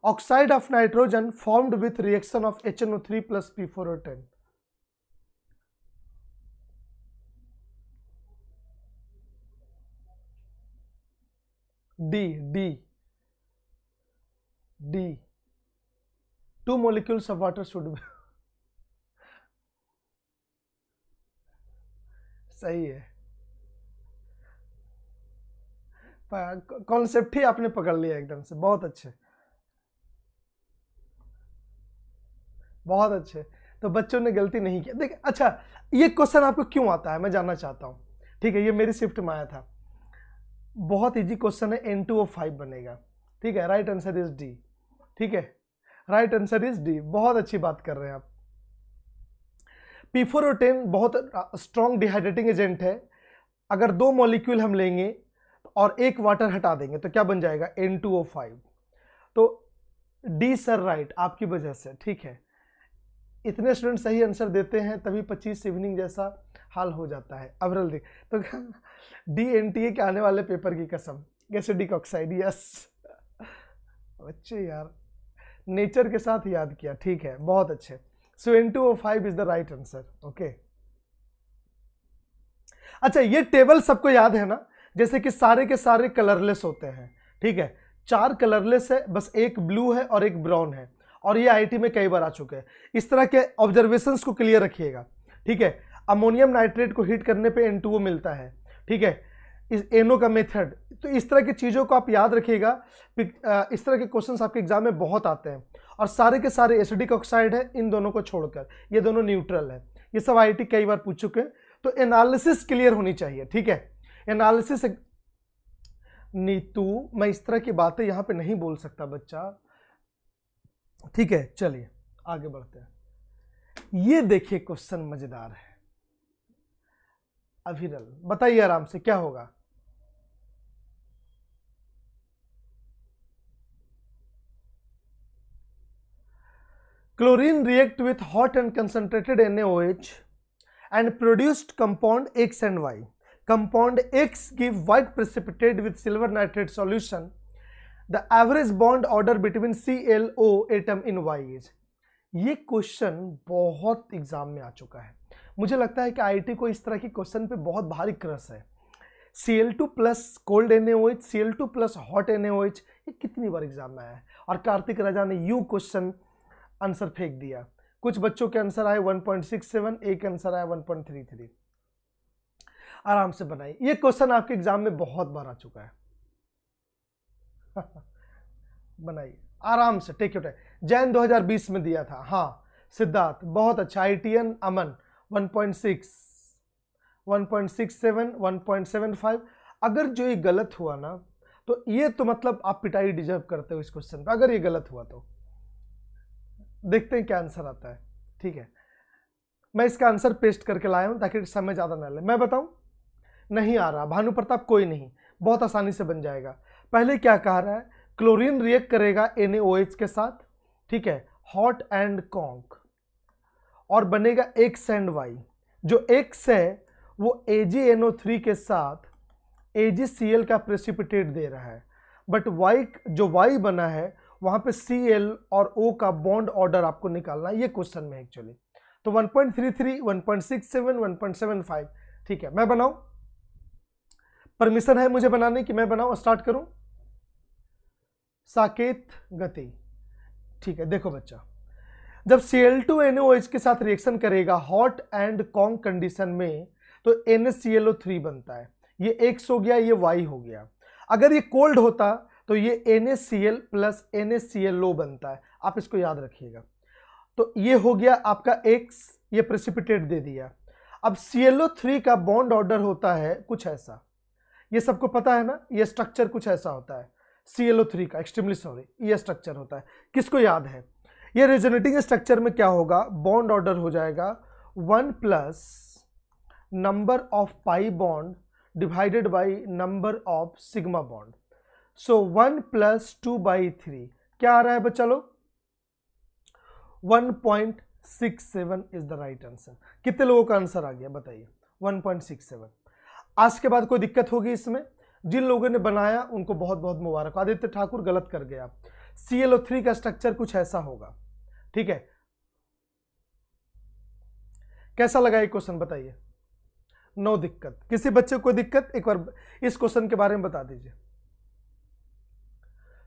oxide of nitrogen formed with reaction of HNO3 plus P4O10. D, D, D. Two molecules of water should be. सही है कॉन्सेप्ट ही आपने पकड़ लिया एकदम से बहुत अच्छे बहुत अच्छे तो बच्चों ने गलती नहीं किया देखिए अच्छा ये क्वेश्चन आपको क्यों आता है मैं जानना चाहता हूँ ठीक है ये मेरी शिफ्ट में आया था बहुत इजी क्वेश्चन है एन टू ओ फाइव बनेगा ठीक है राइट आंसर इज डी ठीक है राइट आंसर इज डी बहुत अच्छी बात कर रहे हैं आप पी फोर ओ टेन बहुत स्ट्रॉन्ग डिहाइड्रेटिंग एजेंट है अगर दो मॉलिक्यूल हम लेंगे और एक वाटर हटा देंगे तो क्या बन जाएगा एन टू ओ फाइव तो डी सर राइट आपकी वजह से ठीक है इतने स्टूडेंट सही आंसर देते हैं तभी पच्चीस इवनिंग जैसा हाल हो जाता है अवरल दे तो डी एन टी ए के आने वाले पेपर की कसम जैसे डिकॉक्साइड यस अच्छे यार नेचर के साथ याद किया ठीक है बहुत अच्छे so N two O five is the right answer okay अच्छा ये टेबल सबको याद है ना जैसे कि सारे के सारे कलरलेस होते हैं ठीक है चार कलरलेस है बस एक ब्लू है और एक ब्राउन है और ये आईटी में कई बार आ चुके हैं इस तरह के ऑब्जर्वेशन को क्लियर रखिएगा ठीक है अमोनियम नाइट्रेट को हीट करने पे एन मिलता है ठीक है इस एनो का मेथड तो इस तरह की चीज़ों को आप याद रखिएगा इस तरह के क्वेश्चन आपके एग्जाम में बहुत आते हैं और सारे के सारे एसिडिक ऑक्साइड है इन दोनों को छोड़कर ये दोनों न्यूट्रल है ये सब आई कई बार पूछ चुके हैं तो एनालिसिस क्लियर होनी चाहिए ठीक है एनालिसिस नीतू मैं इस तरह की बातें यहाँ पे नहीं बोल सकता बच्चा ठीक है चलिए आगे बढ़ते हैं ये देखिए क्वेश्चन मजेदार है अभिरल बताइए आराम से क्या होगा chlorine react with hot and concentrated N H and produced compound X and Y compound X give white precipitated with silver nitrate solution the average bond order between C L O atom in Y as ये क्वेश्चन बहुत एग्जाम में आ चुका है मुझे लगता है कि आई को इस तरह के क्वेश्चन पे बहुत भारी क्रस है C L two plus cold N H C L two plus hot N H ये कितनी बार एग्जाम में आया है और कार्तिक राजा ने यू क्वेश्चन आंसर फेंक दिया कुछ बच्चों के आंसर आए 1.67 एक आंसर आया 1.33 आराम से बनाइए ये क्वेश्चन आपके एग्जाम में बहुत बार आ चुका है बनाइए आराम से टेक यू टाइम जैन 2020 में दिया था हाँ सिद्धार्थ बहुत अच्छा आई अमन 1.6 1.67 1.75 अगर जो ये गलत हुआ ना तो ये तो मतलब आप पिटाई डिजर्व करते हो इस क्वेश्चन पर अगर ये गलत हुआ तो देखते हैं क्या आंसर आता है ठीक है मैं इसका आंसर पेस्ट करके लाया हूँ ताकि समय ज़्यादा ना ले मैं बताऊँ नहीं आ रहा भानु प्रताप कोई नहीं बहुत आसानी से बन जाएगा पहले क्या कह रहा है क्लोरीन रिएक्ट करेगा एन के साथ ठीक है हॉट एंड कॉन्क और बनेगा एक्स एंड वाई जो एक्स है वो ए के साथ ए का प्रेसिपिटेट दे रहा है बट वाई जो वाई बना है वहाँ पे सी और ओ का बॉन्ड ऑर्डर आपको निकालना है ये क्वेश्चन में एक्चुअली तो 1.33, 1.67, 1.75 ठीक है मैं बनाऊँ परमिशन है मुझे बनाने की मैं बनाऊँ स्टार्ट करूँ साकेत गति ठीक है देखो बच्चा जब सी एल टू एन के साथ रिएक्शन करेगा हॉट एंड कॉन्ग कंडीशन में तो एन थ्री बनता है ये एक्स हो गया ये वाई हो गया अगर ये कोल्ड होता तो ये एन प्लस एन बनता है आप इसको याद रखिएगा तो ये हो गया आपका एक्स ये प्रेसिपिटेट दे दिया अब सी थ्री का बॉन्ड ऑर्डर होता है कुछ ऐसा ये सबको पता है ना ये स्ट्रक्चर कुछ ऐसा होता है सी एल ओ थ्री का एक्सट्रीमली सॉरी ये स्ट्रक्चर होता है किसको याद है ये रेजोनेटिंग स्ट्रक्चर में क्या होगा बॉन्ड ऑर्डर हो जाएगा one plus number of pi bond divided by number of sigma bond so one plus two by three क्या आ रहा है बच्चा लोग one point six seven is the right answer कितने लोगों का आंसर आ गया बताइए वन पॉइंट सिक्स सेवन आज के बाद कोई दिक्कत होगी इसमें जिन लोगों ने बनाया उनको बहुत बहुत मुबारक आदित्य ठाकुर गलत कर गया सी एल ओ थ्री का स्ट्रक्चर कुछ ऐसा होगा ठीक है कैसा लगा ये क्वेश्चन बताइए नो दिक्कत किसी बच्चे को दिक्कत एक बार इस क्वेश्चन के बारे में बता दीजिए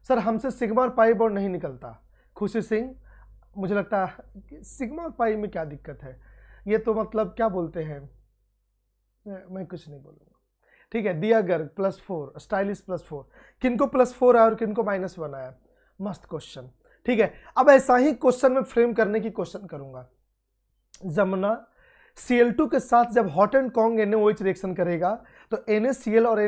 सर हमसे सिग्मा और पाई बॉन्ड नहीं निकलता खुशी सिंह मुझे लगता है सिग्मा और पाई में क्या दिक्कत है ये तो मतलब क्या बोलते हैं मैं कुछ नहीं बोलूँगा ठीक है Diya Garg plus four stylish plus four किन को प्लस फोर आया और किन को माइनस वन आया मस्त क्वेश्चन ठीक है अब ऐसा ही क्वेश्चन में फ्रेम करने की क्वेश्चन करूंगा जमुना टू के साथ जब hot and conc N H reaction करेगा तो एल और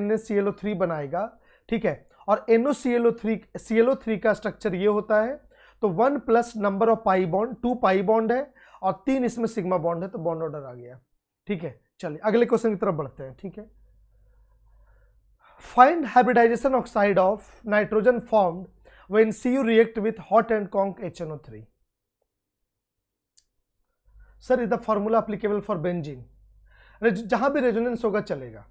थ्री बनाएगा ठीक है और एनओ NaClO3 थ्री का स्ट्रक्चर ये होता है तो one plus number of pi bond two pi bond है और तीन इसमें सिग्मा बॉन्ड है तो बॉन्ड ऑर्डर आ गया ठीक है चलिए अगले क्वेश्चन की तरफ बढ़ते हैं ठीक है find oxide of nitrogen hybridization when C U react with hot and conc H N O three sir is the formula applicable for benzene जहां भी रेजोनेंस होगा चलेगा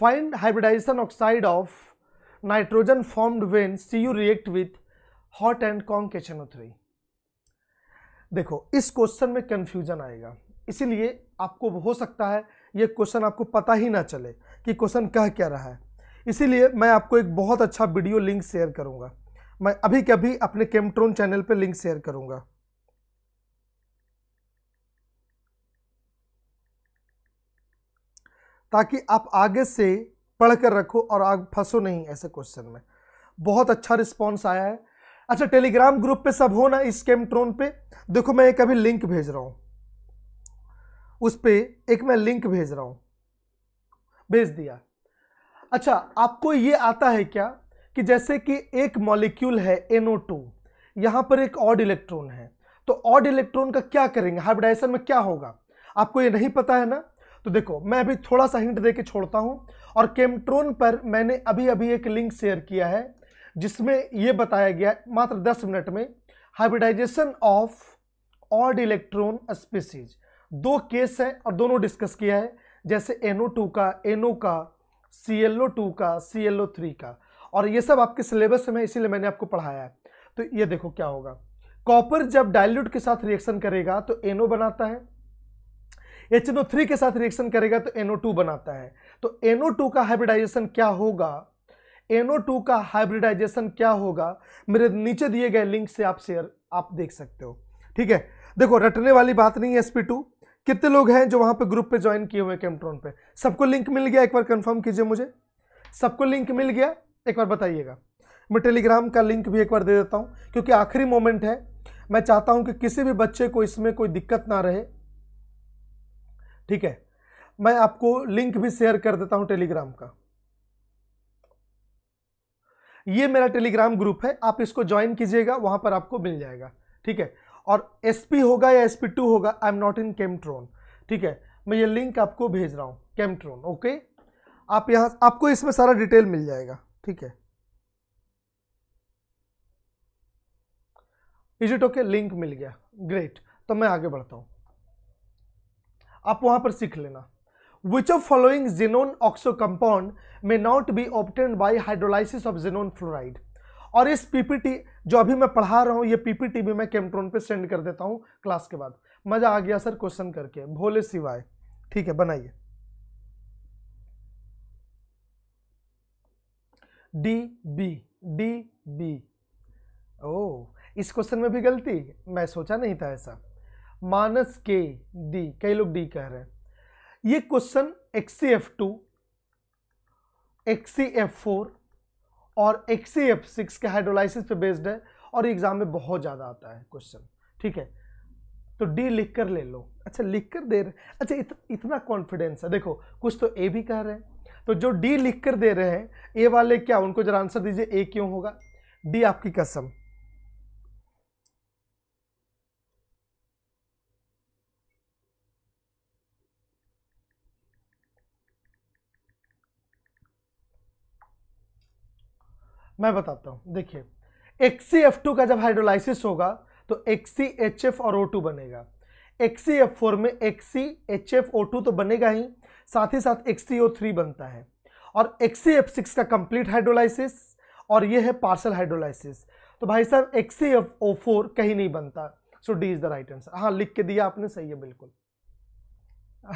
find hybridization oxide of nitrogen formed when C U react with hot and conc H N O three देखो इस क्वेश्चन में कंफ्यूजन आएगा इसीलिए आपको हो सकता है ये क्वेश्चन आपको पता ही ना चले कि क्वेश्चन कह क्या रहा है इसीलिए मैं आपको एक बहुत अच्छा वीडियो लिंक शेयर करूँगा मैं अभी कभी अपने केमट्रोन चैनल पर लिंक शेयर करूँगा ताकि आप आगे से पढ़ कर रखो और आग फंसो नहीं ऐसे क्वेश्चन में बहुत अच्छा रिस्पॉन्स आया है अच्छा टेलीग्राम ग्रुप पे सब हो ना इस केमट्रोन पे देखो मैं एक अभी लिंक भेज रहा हूँ उस पर एक मैं लिंक भेज रहा हूँ भेज दिया अच्छा आपको ये आता है क्या कि जैसे कि एक मॉलिक्यूल है एनओ टू यहाँ पर एक ऑड इलेक्ट्रॉन है तो ऑड इलेक्ट्रॉन का क्या करेंगे हाइब्रिडाइजेशन में क्या होगा आपको ये नहीं पता है ना तो देखो मैं अभी थोड़ा सा हिंट दे के छोड़ता हूँ और केमट्रोन पर मैंने अभी अभी एक लिंक शेयर किया है जिसमें ये बताया गया मात्र 10 मिनट में hybridization of odd electron species दो केस हैं और दोनों डिस्कस किया है जैसे टू का एनओ का टू का थ्री का और ये सब आपके सिलेबस में इसीलिए मैंने आपको पढ़ाया है तो ये देखो क्या होगा कॉपर जब डाइल्यूट के साथ रिएक्शन करेगा तो एनओ बनाता है थ्री के साथ रिएक्शन करेगा तो टू बनाता है तो टू का हाइब्रिडाइजेशन क्या होगा टू का हाइब्रिडाइजेशन क्या होगा मेरे नीचे दिए गए लिंक से आप शेयर आप देख सकते हो ठीक है देखो रटने वाली बात नहीं है टू कितने लोग हैं जो वहां पे ग्रुप पे ज्वाइन किए हुए हैं कैमट्रॉन पे सबको लिंक मिल गया एक बार कंफर्म कीजिए मुझे सबको लिंक मिल गया एक बार बताइएगा मैं टेलीग्राम का लिंक भी एक बार दे देता हूँ क्योंकि आखिरी मोमेंट है मैं चाहता हूँ कि किसी भी बच्चे को इसमें कोई दिक्कत ना रहे ठीक है मैं आपको लिंक भी शेयर कर देता हूँ टेलीग्राम का ये मेरा टेलीग्राम ग्रुप है आप इसको ज्वाइन कीजिएगा वहां पर आपको मिल जाएगा ठीक है और एस होगा या एस होगा आई एम नॉट इन केमट्रोन ठीक है मैं ये लिंक आपको भेज रहा हूँ केमट्रोन ओके आप यहाँ आपको इसमें सारा डिटेल मिल जाएगा ठीक है इज इट ओके लिंक मिल गया ग्रेट तो मैं आगे बढ़ता हूँ आप वहां पर सीख लेना which of following xenon oxo compound में not be obtain by hydrolysis of xenon fluoride और इस पीपीटी जो अभी मैं पढ़ा रहा हूँ ये पीपीटी भी मैं कैमट्रोन पे सेंड कर देता हूँ क्लास के बाद मज़ा आ गया सर क्वेश्चन करके भोले सिवाय ठीक है बनाइए D B D B O इस क्वेश्चन में भी गलती मैं सोचा नहीं था ऐसा मानस के डी कई लोग डी कह रहे हैं ये question X E F two X E F four और एक्स एफ सिक्स के हाइड्रोलाइसिस पे बेस्ड है और एग्जाम में बहुत ज़्यादा आता है क्वेश्चन ठीक है तो डी लिख कर ले लो अच्छा लिख कर दे रहे अच्छा इत, इतना कॉन्फिडेंस है देखो कुछ तो ए भी कह रहे हैं तो जो डी लिख कर दे रहे हैं ए वाले क्या उनको जरा आंसर दीजिए ए क्यों होगा डी आपकी कसम मैं बताता हूँ देखिए एफ टू का जब हाइड्रोलाइसिस होगा तो एच एफ और ओ टू बनेगा एफ फोर में एच एफ ओ टू तो बनेगा ही साथ ही साथ थ्री बनता है और एफ सिक्स का कंप्लीट हाइड्रोलाइसिस और ये है पार्सल हाइड्रोलाइसिस तो भाई साहब एफ ओ फोर कहीं नहीं बनता so D is the right answer हाँ लिख के दिया आपने सही है बिल्कुल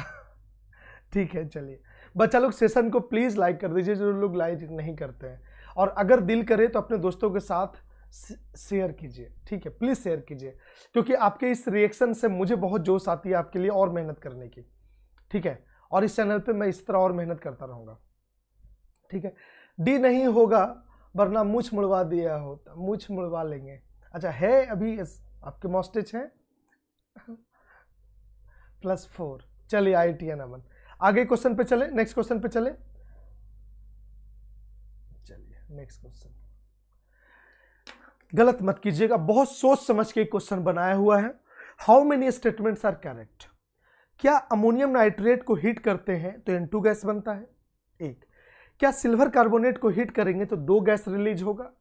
ठीक है चलिए बच्चा लोग सेशन को प्लीज़ लाइक कर दीजिए जो लोग लाइक नहीं करते हैं और अगर दिल करे तो अपने दोस्तों के साथ शेयर कीजिए ठीक है प्लीज़ शेयर कीजिए क्योंकि आपके इस रिएक्शन से मुझे बहुत जोश आती है आपके लिए और मेहनत करने की ठीक है और इस चैनल पे मैं इस तरह और मेहनत करता रहूँगा ठीक है डी नहीं होगा वरना मुछ मुड़वा दिया होता मुछ मुड़वा लेंगे अच्छा है अभी इस, आपके मॉस्टेज हैं प्लस फोर चलिए आई टी एन अमन आगे क्वेश्चन पे चले नेक्स्ट क्वेश्चन पे चले नेक्स्ट क्वेश्चन गलत मत कीजिएगा बहुत सोच समझ के क्वेश्चन बनाया हुआ है how many statements are correct क्या अमोनियम नाइट्रेट को हीट करते हैं तो एन टू गैस बनता है एक क्या सिल्वर कार्बोनेट को हीट करेंगे तो दो गैस रिलीज होगा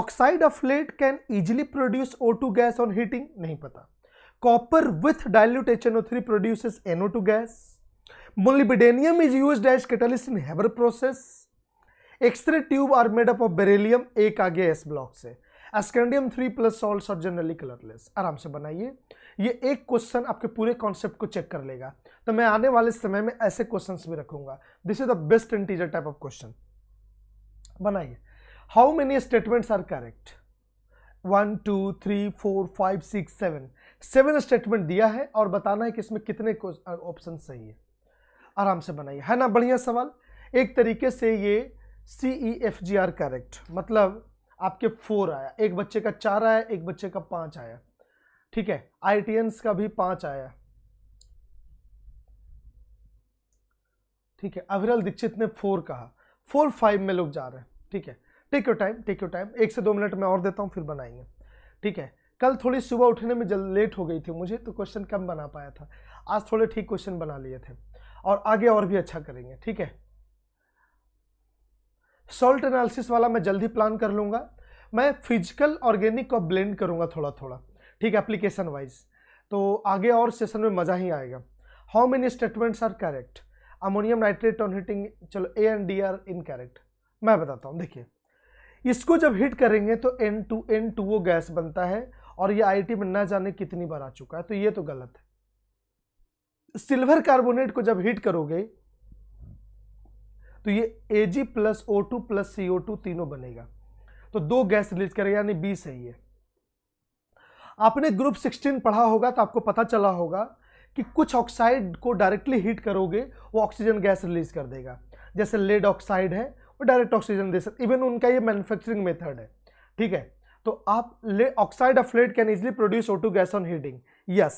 oxide of lead can easily produce O two gas on heating नहीं पता copper with dilute H N O three produce N O two gas molybdenum is use dash catalyst in Haber process X ray tube are made up of beryllium एक आगे एस ब्लॉक से एस्कैंडियम थ्री प्लस सॉल्ट और जनरली कलरलेस आराम से बनाइए ये एक क्वेश्चन आपके पूरे कॉन्सेप्ट को चेक कर लेगा तो मैं आने वाले समय में ऐसे क्वेश्चंस भी रखूंगा this is the best integer type of question बनाइए how many statements are correct one two three four five six seven seven statement दिया है और बताना है कि इसमें कितने ऑप्शन सही है आराम से बनाइए है ना बढ़िया सवाल एक तरीके से ये C E F G are correct मतलब आपके फोर आया एक बच्चे का चार आया एक बच्चे का पांच आया ठीक है आई टी एन का भी पांच आया ठीक है अविरल दीक्षित ने फोर कहा फोर फाइव में लोग जा रहे हैं ठीक है take your time take your time एक से दो मिनट में और देता हूँ फिर बनाएंगे ठीक है कल थोड़ी सुबह उठने में जल्द लेट हो गई थी मुझे तो क्वेश्चन कम बना पाया था आज थोड़े ठीक क्वेश्चन बना लिए थे और आगे और भी अच्छा करेंगे ठीक है सॉल्ट एनालिसिस वाला मैं जल्दी प्लान कर लूँगा मैं फिजिकल ऑर्गेनिक को ब्लेंड करूँगा थोड़ा थोड़ा ठीक एप्लीकेशन वाइज तो आगे और सेशन में मज़ा ही आएगा how many statements are correct ammonium nitrate on heating चलो A and D are incorrect मैं बताता हूँ देखिए इसको जब हिट करेंगे तो एन टू एन टू वो गैस बनता है और ये आईटी में ना जाने कितनी बार आ चुका है तो ये तो गलत है सिल्वर कार्बोनेट को जब हीट करोगे तो ये A G plus O two plus C O two तीनों बनेगा तो दो गैस रिलीज करेगा यानी सही है आपने ग्रुप सिक्सटीन पढ़ा होगा तो आपको पता चला होगा कि कुछ ऑक्साइड को डायरेक्टली हीट करोगे वो ऑक्सीजन गैस रिलीज कर देगा जैसे लेड ऑक्साइड है वो डायरेक्ट ऑक्सीजन दे सकते इवन उनका ये मैन्युफैक्चरिंग मेथड है ठीक है तो आप ले oxide of lead can easily produce O two gas on heating yes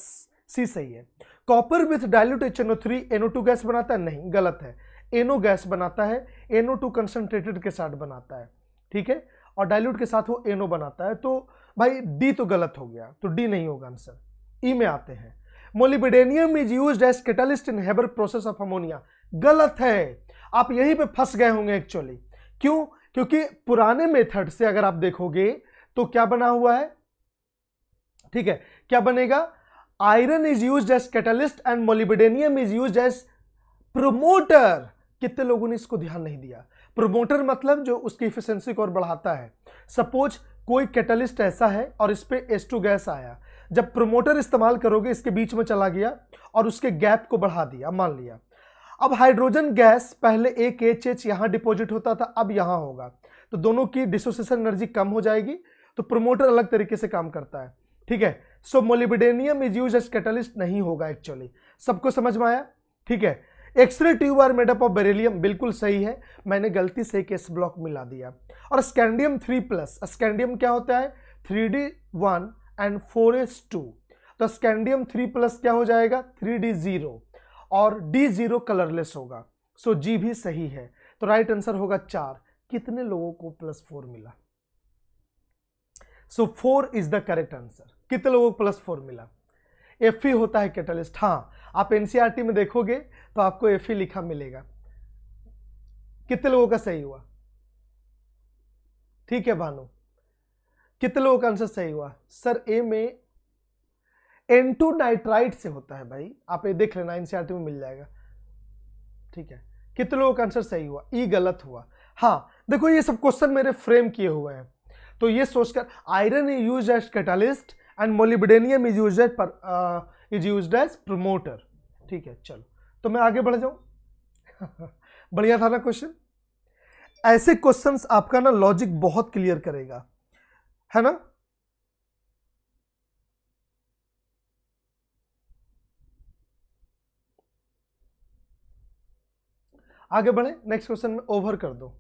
C सही है copper with dilute H N O three N O two gas बनाता है नहीं गलत है एनो गैस बनाता है एनो टू कंसनट्रेटेड के साथ बनाता है ठीक है और डायल्यूट के साथ वो एनो बनाता है तो भाई डी तो गलत हो गया तो डी नहीं होगा आंसर ई e में आते हैं molybdenum is use as catalyst in Haber process of ammonia गलत है आप यहीं पे फंस गए होंगे एक्चुअली क्यों क्योंकि पुराने मेथड से अगर आप देखोगे तो क्या बना हुआ है ठीक है क्या बनेगा iron is use as catalyst and molybdenum is use as promoter कितने लोगों ने इसको ध्यान नहीं दिया प्रोमोटर मतलब जो उसकी इफिशेंसी को और बढ़ाता है सपोज कोई कैटलिस्ट ऐसा है और इस पर एस टू गैस आया जब प्रोमोटर इस्तेमाल करोगे इसके बीच में चला गया और उसके गैप को बढ़ा दिया मान लिया अब हाइड्रोजन गैस पहले एक एच एच यहाँ डिपॉजिट होता था अब यहाँ होगा तो दोनों की डिसोसिएशन एनर्जी कम हो जाएगी तो प्रोमोटर अलग तरीके से काम करता है ठीक है so molybdenum is use as catalyst नहीं होगा एक्चुअली सबको समझ में आया ठीक है X ray tube are made up of beryllium बिल्कुल सही है मैंने गलती से एक एस ब्लॉक मिला दिया और स्कैंडियम थ्री प्लस स्कैंडियम क्या होता है three D one and four S two तो स्कैंडियम थ्री प्लस क्या हो जाएगा थ्री डी जीरो और डी जीरो कलरलेस होगा सो जी भी सही है तो राइट आंसर होगा चार कितने लोगों को प्लस फोर मिला so four is the correct answer कितने लोगों को प्लस फोर मिला एफ होता है कैटलिस्ट हाँ आप एनसीआरटी e में देखोगे तो आपको एफ ई लिखा मिलेगा कितने लोगों का सही हुआ ठीक है भानु कितने लोगों का आंसर सही हुआ सर ए में एन टू नाइट्राइट से होता है भाई आप ये देख लेना एनसीआरटी e में मिल जाएगा ठीक है कितने लोगों का आंसर सही हुआ ई e गलत हुआ हाँ देखो ये सब क्वेश्चन मेरे फ्रेम किए हुए हैं तो ये सोचकर iron is use as catalyst and molybdenum is use as is use as promoter ठीक है चलो तो मैं आगे बढ़ जाऊं बढ़िया था ना क्वेश्चन ऐसे क्वेश्चंस आपका ना लॉजिक बहुत क्लियर करेगा है ना आगे बढ़े नेक्स्ट क्वेश्चन में ओवर कर दो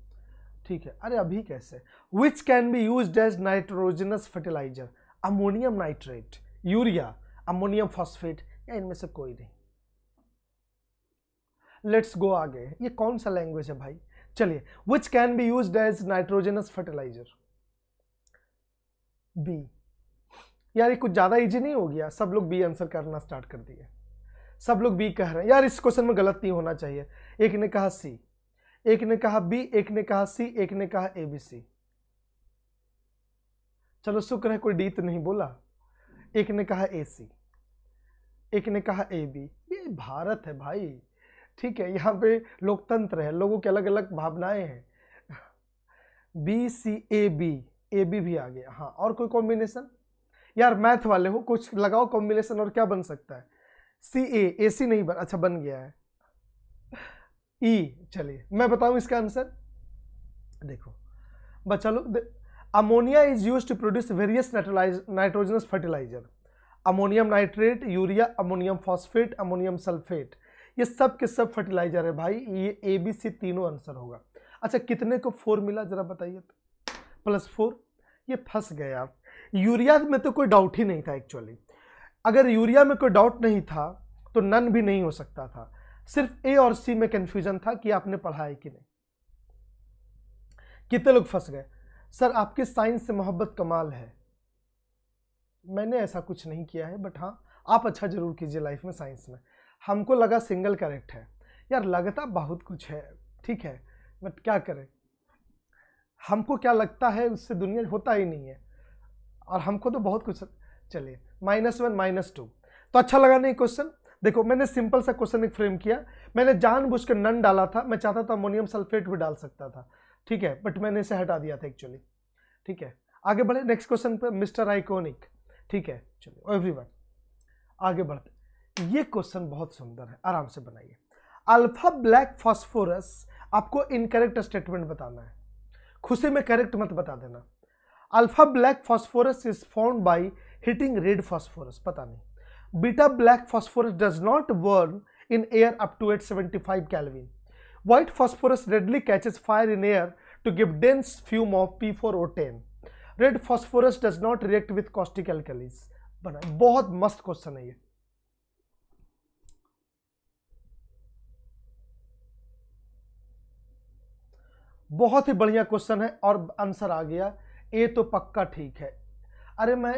ठीक है अरे अभी कैसे which can be use as nitrogenous fertilizer ammonium nitrate urea ammonium phosphate या इनमें से कोई नहीं लेट्स गो आगे ये कौन सा लैंग्वेज है भाई चलिए which can be use as nitrogenous fertilizer B यार ये कुछ ज़्यादा इजी नहीं हो गया सब लोग बी आंसर करना स्टार्ट कर दिए सब लोग बी कह रहे हैं यार इस क्वेश्चन में गलत नहीं होना चाहिए एक ने कहा सी एक ने कहा बी एक ने कहा सी एक ने कहा ए बी सी चलो शुक्र है कोई डी तो नहीं बोला एक ने कहा ए सी एक ने कहा ए बी ये भारत है भाई ठीक है यहाँ पे लोकतंत्र है लोगों की अलग अलग भावनाएं हैं B C A B A B भी आ गया हाँ और कोई कॉम्बिनेशन यार मैथ वाले हो कुछ लगाओ कॉम्बिनेशन और क्या बन सकता है सी ए ए सी नहीं बन अच्छा बन गया है ई e, चलिए मैं बताऊं इसका आंसर देखो बच्चा लोग ammonia is use to produce various nitrogenous fertilizer ammonium nitrate urea ammonium phosphate ammonium sulphate ये सब के सब फर्टिलाइजर है भाई ये ए बी सी तीनों आंसर होगा अच्छा कितने को फोर मिला जरा बताइए तो प्लस फोर ये फंस गए आप यूरिया में तो कोई डाउट ही नहीं था एक्चुअली अगर यूरिया में कोई डाउट नहीं था तो नन भी नहीं हो सकता था सिर्फ ए और सी में कन्फ्यूजन था कि आपने पढ़ा है कि नहीं कितने लोग फंस गए सर आपके साइंस से मोहब्बत कमाल है मैंने ऐसा कुछ नहीं किया है बट हाँ आप अच्छा जरूर कीजिए लाइफ में साइंस में हमको लगा सिंगल करेक्ट है यार लगता बहुत कुछ है ठीक है बट क्या करें हमको क्या लगता है उससे दुनिया होता ही नहीं है और हमको तो बहुत कुछ चलिए माइनस वन माइनस टू तो अच्छा लगा नहीं क्वेश्चन देखो मैंने सिंपल सा क्वेश्चन एक फ्रेम किया मैंने जानबूझ के नन डाला था मैं चाहता था अमोनियम सल्फेट भी डाल सकता था ठीक है बट मैंने इसे हटा दिया था एक्चुअली ठीक है आगे बढ़े नेक्स्ट क्वेश्चन पर मिस्टर आइकोनिक ठीक है चलिए एवरीवन आगे बढ़ते ये क्वेश्चन बहुत सुंदर है आराम से बनाइए अल्फा ब्लैक फॉस्फोरस आपको इनकरेक्ट स्टेटमेंट बताना है खुशी में करेक्ट मत बता देना alpha black phosphorus is form by heating red phosphorus पता नहीं beta black phosphorus does not burn in air up to eight seventy five kelvin catches fire in air to give dense fume of P four O ten red phosphorus does not react with caustic alkalis बना बहुत मस्त क्वेश्चन है ये बहुत ही बढ़िया क्वेश्चन है और आंसर आ गया ए तो पक्का ठीक है अरे मैं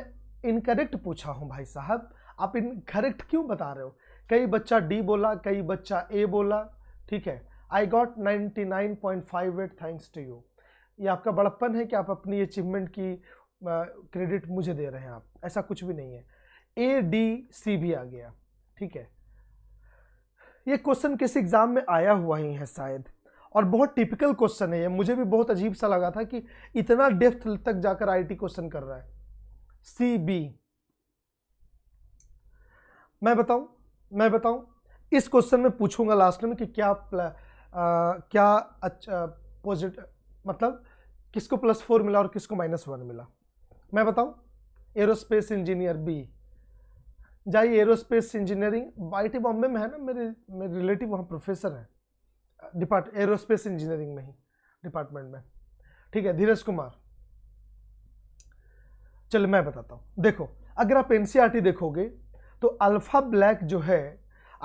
इनकरेक्ट पूछा हूँ भाई साहब आप इनकरेक्ट क्यों बता रहे हो कई बच्चा डी बोला कई बच्चा ए बोला ठीक है I got ninety nine point five eight thanks to you ये आपका बड़प्पन है कि आप अपनी अचीवमेंट की क्रेडिट uh, मुझे दे रहे हैं आप ऐसा कुछ भी नहीं है ए डी सी भी आ गया ठीक है ये क्वेश्चन किसी एग्ज़ाम में आया हुआ ही है शायद और बहुत टिपिकल क्वेश्चन है ये मुझे भी बहुत अजीब सा लगा था कि इतना डेप्थ तक जाकर आईटी क्वेश्चन कर रहा है सी बी मैं बताऊं मैं बताऊं इस क्वेश्चन में पूछूंगा लास्ट में कि क्या आ, क्या अच्छा पॉजिटिव मतलब किसको प्लस फोर मिला और किसको माइनस वन मिला मैं बताऊं एरोस्पेस इंजीनियर बी जाइए एरोस्पेस इंजीनियरिंग आई बॉम्बे में है ना मेरे मेरे रिलेटिव वहाँ प्रोफेसर हैं डिपार्ट एरोस्पेस इंजीनियरिंग में ही डिपार्टमेंट में ठीक है धीरज कुमार चलो मैं बताता हूँ देखो अगर आप एनसीआर e देखोगे तो अल्फा ब्लैक जो है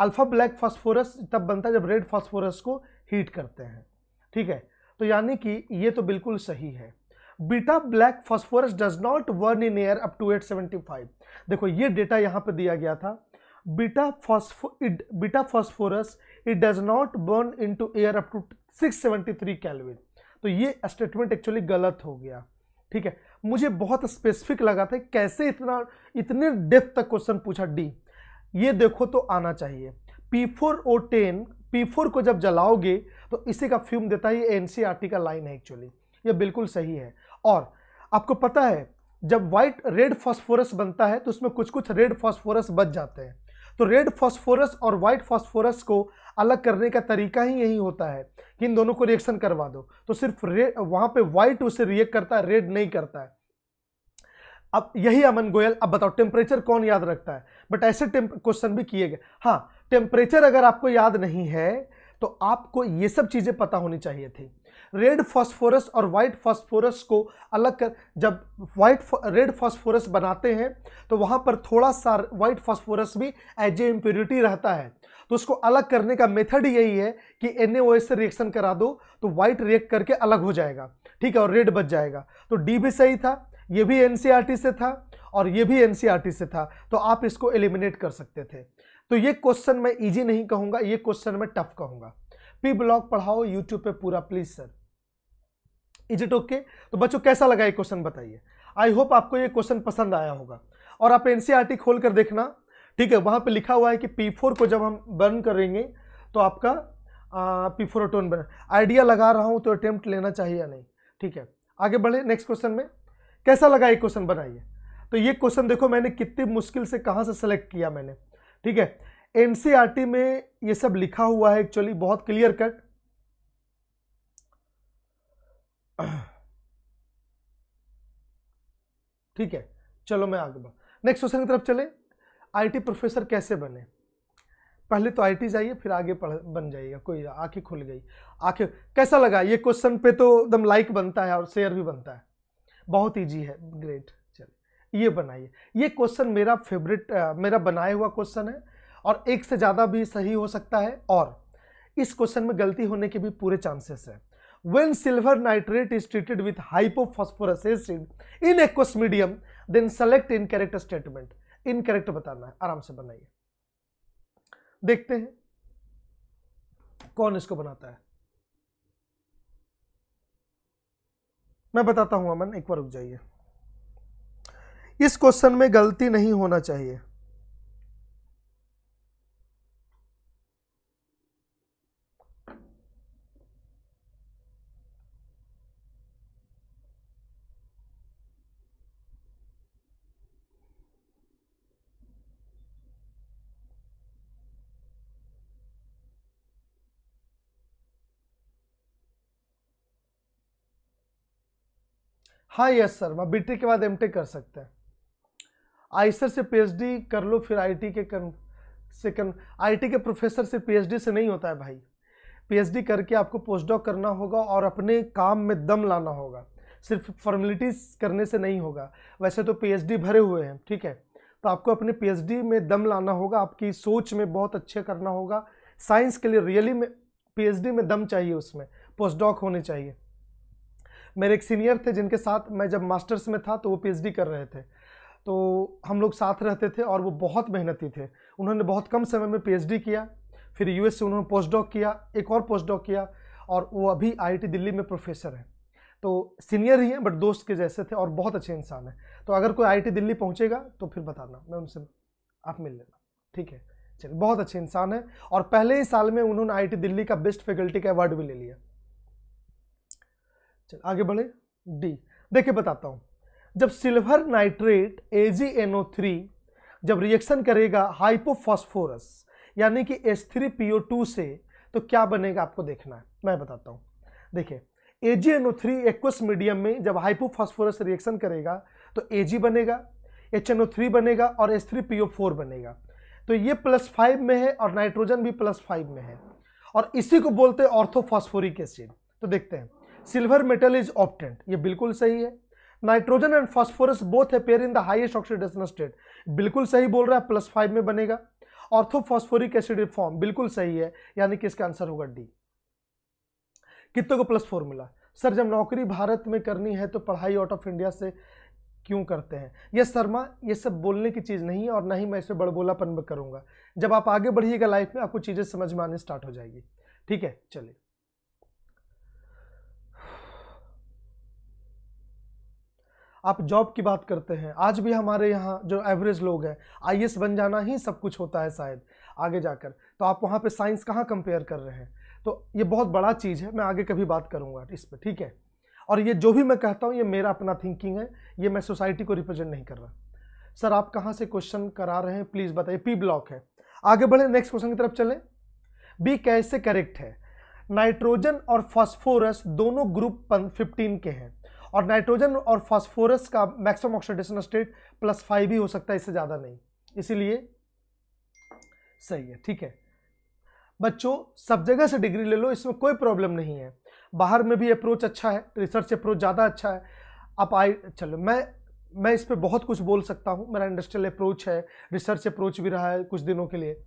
अल्फा ब्लैक फास्फोरस तब बनता है जब रेड फास्फोरस को हीट करते हैं ठीक है तो यानी कि ये तो बिल्कुल सही है beta black phosphorus does not burn in air up to 875 देखो ये डेटा यहाँ पे दिया गया था beta phospho beta phosphorus it does not burn in to air up to six seventy three kelvin तो ये स्टेटमेंट एक्चुअली गलत हो गया ठीक है मुझे बहुत स्पेसिफिक लगा था कैसे इतना इतने डेप्थ तक क्वेश्चन पूछा डी ये देखो तो आना चाहिए P four O ten P four को जब जलाओगे तो इसी का फ्यूम देता है ये एन सी आर टी का लाइन है एक्चुअली ये बिल्कुल सही है और आपको पता है जब वाइट रेड फॉस्फोरस बनता है तो उसमें कुछ कुछ रेड फॉस्फोरस बच जाते हैं तो रेड फॉस्फोरस और वाइट फॉस्फोरस को अलग करने का तरीका ही यही होता है कि इन दोनों को रिएक्शन करवा दो तो सिर्फ रेड वहां पे वाइट उसे रिएक्ट करता है रेड नहीं करता है अब यही अमन गोयल अब बताओ टेम्परेचर कौन याद रखता है बट ऐसे क्वेश्चन भी किए गए हाँ टेम्परेचर अगर आपको याद नहीं है तो आपको ये सब चीज़ें पता होनी चाहिए थी रेड फास्फोरस और वाइट फास्फोरस को अलग कर जब वाइट रेड फास्फोरस बनाते हैं तो वहाँ पर थोड़ा सा वाइट फास्फोरस भी एज ए इम्प्योरिटी रहता है तो उसको अलग करने का मेथड यही है कि एन से रिएक्शन करा दो तो वाइट रिएक्ट करके अलग हो जाएगा ठीक है और रेड बच जाएगा तो डी भी सही था ये भी एन से था और ये भी एन से था तो आप इसको एलिमिनेट कर सकते थे तो ये क्वेश्चन मैं इजी नहीं कहूँगा ये क्वेश्चन मैं टफ कहूँगा पी ब्लॉग पढ़ाओ यूट्यूब पे पूरा please sir is it okay तो बच्चों कैसा लगा ये क्वेश्चन बताइए आई होप आपको ये क्वेश्चन पसंद आया होगा और आप एन e खोल कर देखना ठीक है वहाँ पे लिखा हुआ है कि पी फोर को जब हम बर्न करेंगे तो आपका पी फोर टोन बर्न आइडिया लगा रहा हूँ तो अटेम्प्ट लेना चाहिए या नहीं ठीक है आगे बढ़े नेक्स्ट क्वेश्चन में कैसा लगा ये क्वेश्चन बनाइए तो ये क्वेश्चन देखो मैंने कितनी मुश्किल से कहाँ से सेलेक्ट किया मैंने ठीक है एन e में ये सब लिखा हुआ है एक्चुअली बहुत क्लियर कट ठीक है चलो मैं आगे बढ़ नेक्स्ट क्वेश्चन की तरफ चले आईटी प्रोफेसर कैसे बने पहले तो आईटी जाइए फिर आगे पढ़ बन जाइएगा कोई आंखें खुल गई आंखें कैसा लगा ये क्वेश्चन पे तो एकदम लाइक बनता है और शेयर भी बनता है बहुत ईजी है ग्रेट चलिए ये बनाइए ये क्वेश्चन मेरा फेवरेट मेरा बनाया हुआ क्वेश्चन है और एक से ज़्यादा भी सही हो सकता है और इस क्वेश्चन में गलती होने के भी पूरे चांसेस हैं when silver nitrate is treated with hypophosphorus acid in aqueous medium then select incorrect statement incorrect correct बताना है आराम से बनाइए देखते हैं कौन इसको बनाता है मैं बताता हूं अमन एक बार रुक जाइए इस क्वेश्चन में गलती नहीं होना चाहिए हाँ यस सर वहाँ बी e के बाद एम e कर सकते हैं आई सर से पी कर लो फिर आई e के कन से कर आई के प्रोफेसर से पी से नहीं होता है भाई पी करके आपको पोस्ट डॉक करना होगा और अपने काम में दम लाना होगा सिर्फ फॉर्मेलिटीज़ करने से नहीं होगा वैसे तो पी भरे हुए हैं ठीक है तो आपको अपने पी में दम लाना होगा आपकी सोच में बहुत अच्छे करना होगा साइंस के लिए रियली में पी में दम चाहिए उसमें पोस्ट डॉक होने चाहिए मेरे एक सीनियर थे जिनके साथ मैं जब मास्टर्स में था तो वो पीएचडी कर रहे थे तो हम लोग साथ रहते थे और वो बहुत मेहनती थे उन्होंने बहुत कम समय में पीएचडी किया फिर यूएस से उन्होंने पोस्ट डॉक किया एक और पोस्ट डॉक किया और वो अभी आई दिल्ली में प्रोफेसर हैं तो सीनियर ही हैं बट दोस्त के जैसे थे और बहुत अच्छे इंसान हैं तो अगर कोई आई दिल्ली पहुँचेगा तो फिर बताना मैं उनसे आप मिल लेना ठीक है चलिए बहुत अच्छे इंसान हैं और पहले ही साल में उन्होंने आईआईटी दिल्ली का बेस्ट फैकल्टी का अवार्ड भी ले लिया चल आगे बढ़े डी देखिए बताता हूँ जब सिल्वर नाइट्रेट ए जब रिएक्शन करेगा हाइपोफॉस्फोरस यानी कि H3PO2 से तो क्या बनेगा आपको देखना है मैं बताता हूँ देखिए ए थ्री एक्वस मीडियम में जब हाइपोफॉस्फोरस रिएक्शन करेगा तो Ag बनेगा HNO3 बनेगा और H3PO4 बनेगा तो ये प्लस फाइव में है और नाइट्रोजन भी प्लस फाइव में है और इसी को बोलते हैं ऑर्थोफॉस्फोरिक एसिड तो देखते हैं सिल्वर मेटल इज ऑप्टेंट ये बिल्कुल सही है नाइट्रोजन एंड फॉस्फोरस बोथ है pair in the highest oxidation state बिल्कुल सही बोल रहा है प्लस फाइव में बनेगा ऑर्थोफॉस्फोरिक एसिड फॉर्म बिल्कुल सही है यानी कि इसका आंसर होगा डी कितों को प्लस फोर मिला सर जब नौकरी भारत में करनी है तो पढ़ाई आउट ऑफ इंडिया से क्यों करते हैं ये शर्मा ये सब बोलने की चीज़ नहीं है और ना ही मैं इसे बड़बोलापन में करूँगा जब आप आगे बढ़िएगा लाइफ में आपको चीज़ें समझ में आने स्टार्ट हो जाएगी ठीक है चलिए आप जॉब की बात करते हैं आज भी हमारे यहाँ जो एवरेज लोग हैं आई बन जाना ही सब कुछ होता है शायद आगे जाकर तो आप वहाँ पे साइंस कहाँ कंपेयर कर रहे हैं तो ये बहुत बड़ा चीज़ है मैं आगे कभी बात करूँगा इस पर ठीक है और ये जो भी मैं कहता हूँ ये मेरा अपना थिंकिंग है ये मैं सोसाइटी को रिप्रेजेंट नहीं कर रहा सर आप कहाँ से क्वेश्चन करा रहे हैं प्लीज़ बताइए पी ब्लॉक है आगे बढ़ें नेक्स्ट क्वेश्चन की तरफ चलें बी कैसे करेक्ट है नाइट्रोजन और फास्फोरस दोनों ग्रुप फिफ्टीन के हैं और नाइट्रोजन और फास्फोरस का maximum oxidation state plus five ही हो सकता है इससे ज़्यादा नहीं इसीलिए सही है ठीक है बच्चों सब जगह से डिग्री ले लो इसमें कोई प्रॉब्लम नहीं है बाहर में भी अप्रोच अच्छा है रिसर्च अप्रोच ज़्यादा अच्छा है आप आए चलो मैं मैं इस पर बहुत कुछ बोल सकता हूँ मेरा इंडस्ट्रियल अप्रोच है रिसर्च अप्रोच भी रहा है कुछ दिनों के लिए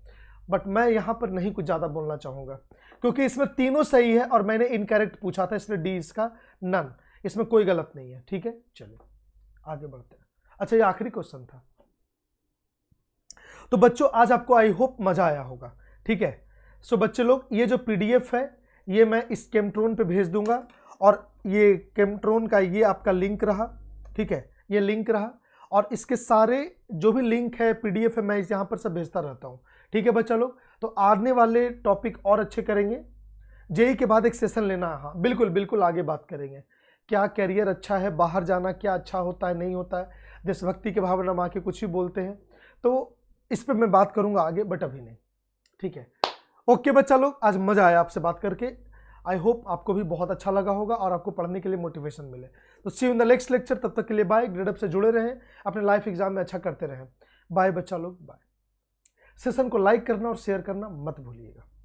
बट मैं यहाँ पर नहीं कुछ ज़्यादा बोलना चाहूँगा क्योंकि इसमें तीनों सही है और मैंने इनकरेक्ट पूछा था इसलिए डी इसका नन इसमें कोई गलत नहीं है ठीक है चलो आगे बढ़ते हैं अच्छा ये आखिरी क्वेश्चन था तो बच्चों आज आपको आई होप मजा आया होगा ठीक है सो बच्चे लोग ये जो पीडीएफ है ये मैं इस केमट्रोन पे भेज दूंगा और ये केमट्रोन का ये आपका लिंक रहा ठीक है ये लिंक रहा और इसके सारे जो भी लिंक है पीडीएफ है मैं इस यहाँ पर सब भेजता रहता हूँ ठीक है बच्चा लोग तो आने वाले टॉपिक और अच्छे करेंगे जेई e e के बाद एक सेशन लेना हाँ बिल्कुल बिल्कुल आगे बात करेंगे क्या करियर अच्छा है बाहर जाना क्या अच्छा होता है नहीं होता है देशभक्ति के भाव रमा के कुछ ही बोलते हैं तो इस पर मैं बात करूँगा आगे बट अभी नहीं ठीक है ओके बच्चा लोग आज मज़ा आया आपसे बात करके आई होप आपको भी बहुत अच्छा लगा होगा और आपको पढ़ने के लिए मोटिवेशन मिले तो see in the next lecture तब तक के लिए बाय ग्रेडअप से जुड़े रहें अपने लाइफ एग्जाम में अच्छा करते रहें बाय बच्चा लोग बाय सेशन को लाइक करना और शेयर करना मत भूलिएगा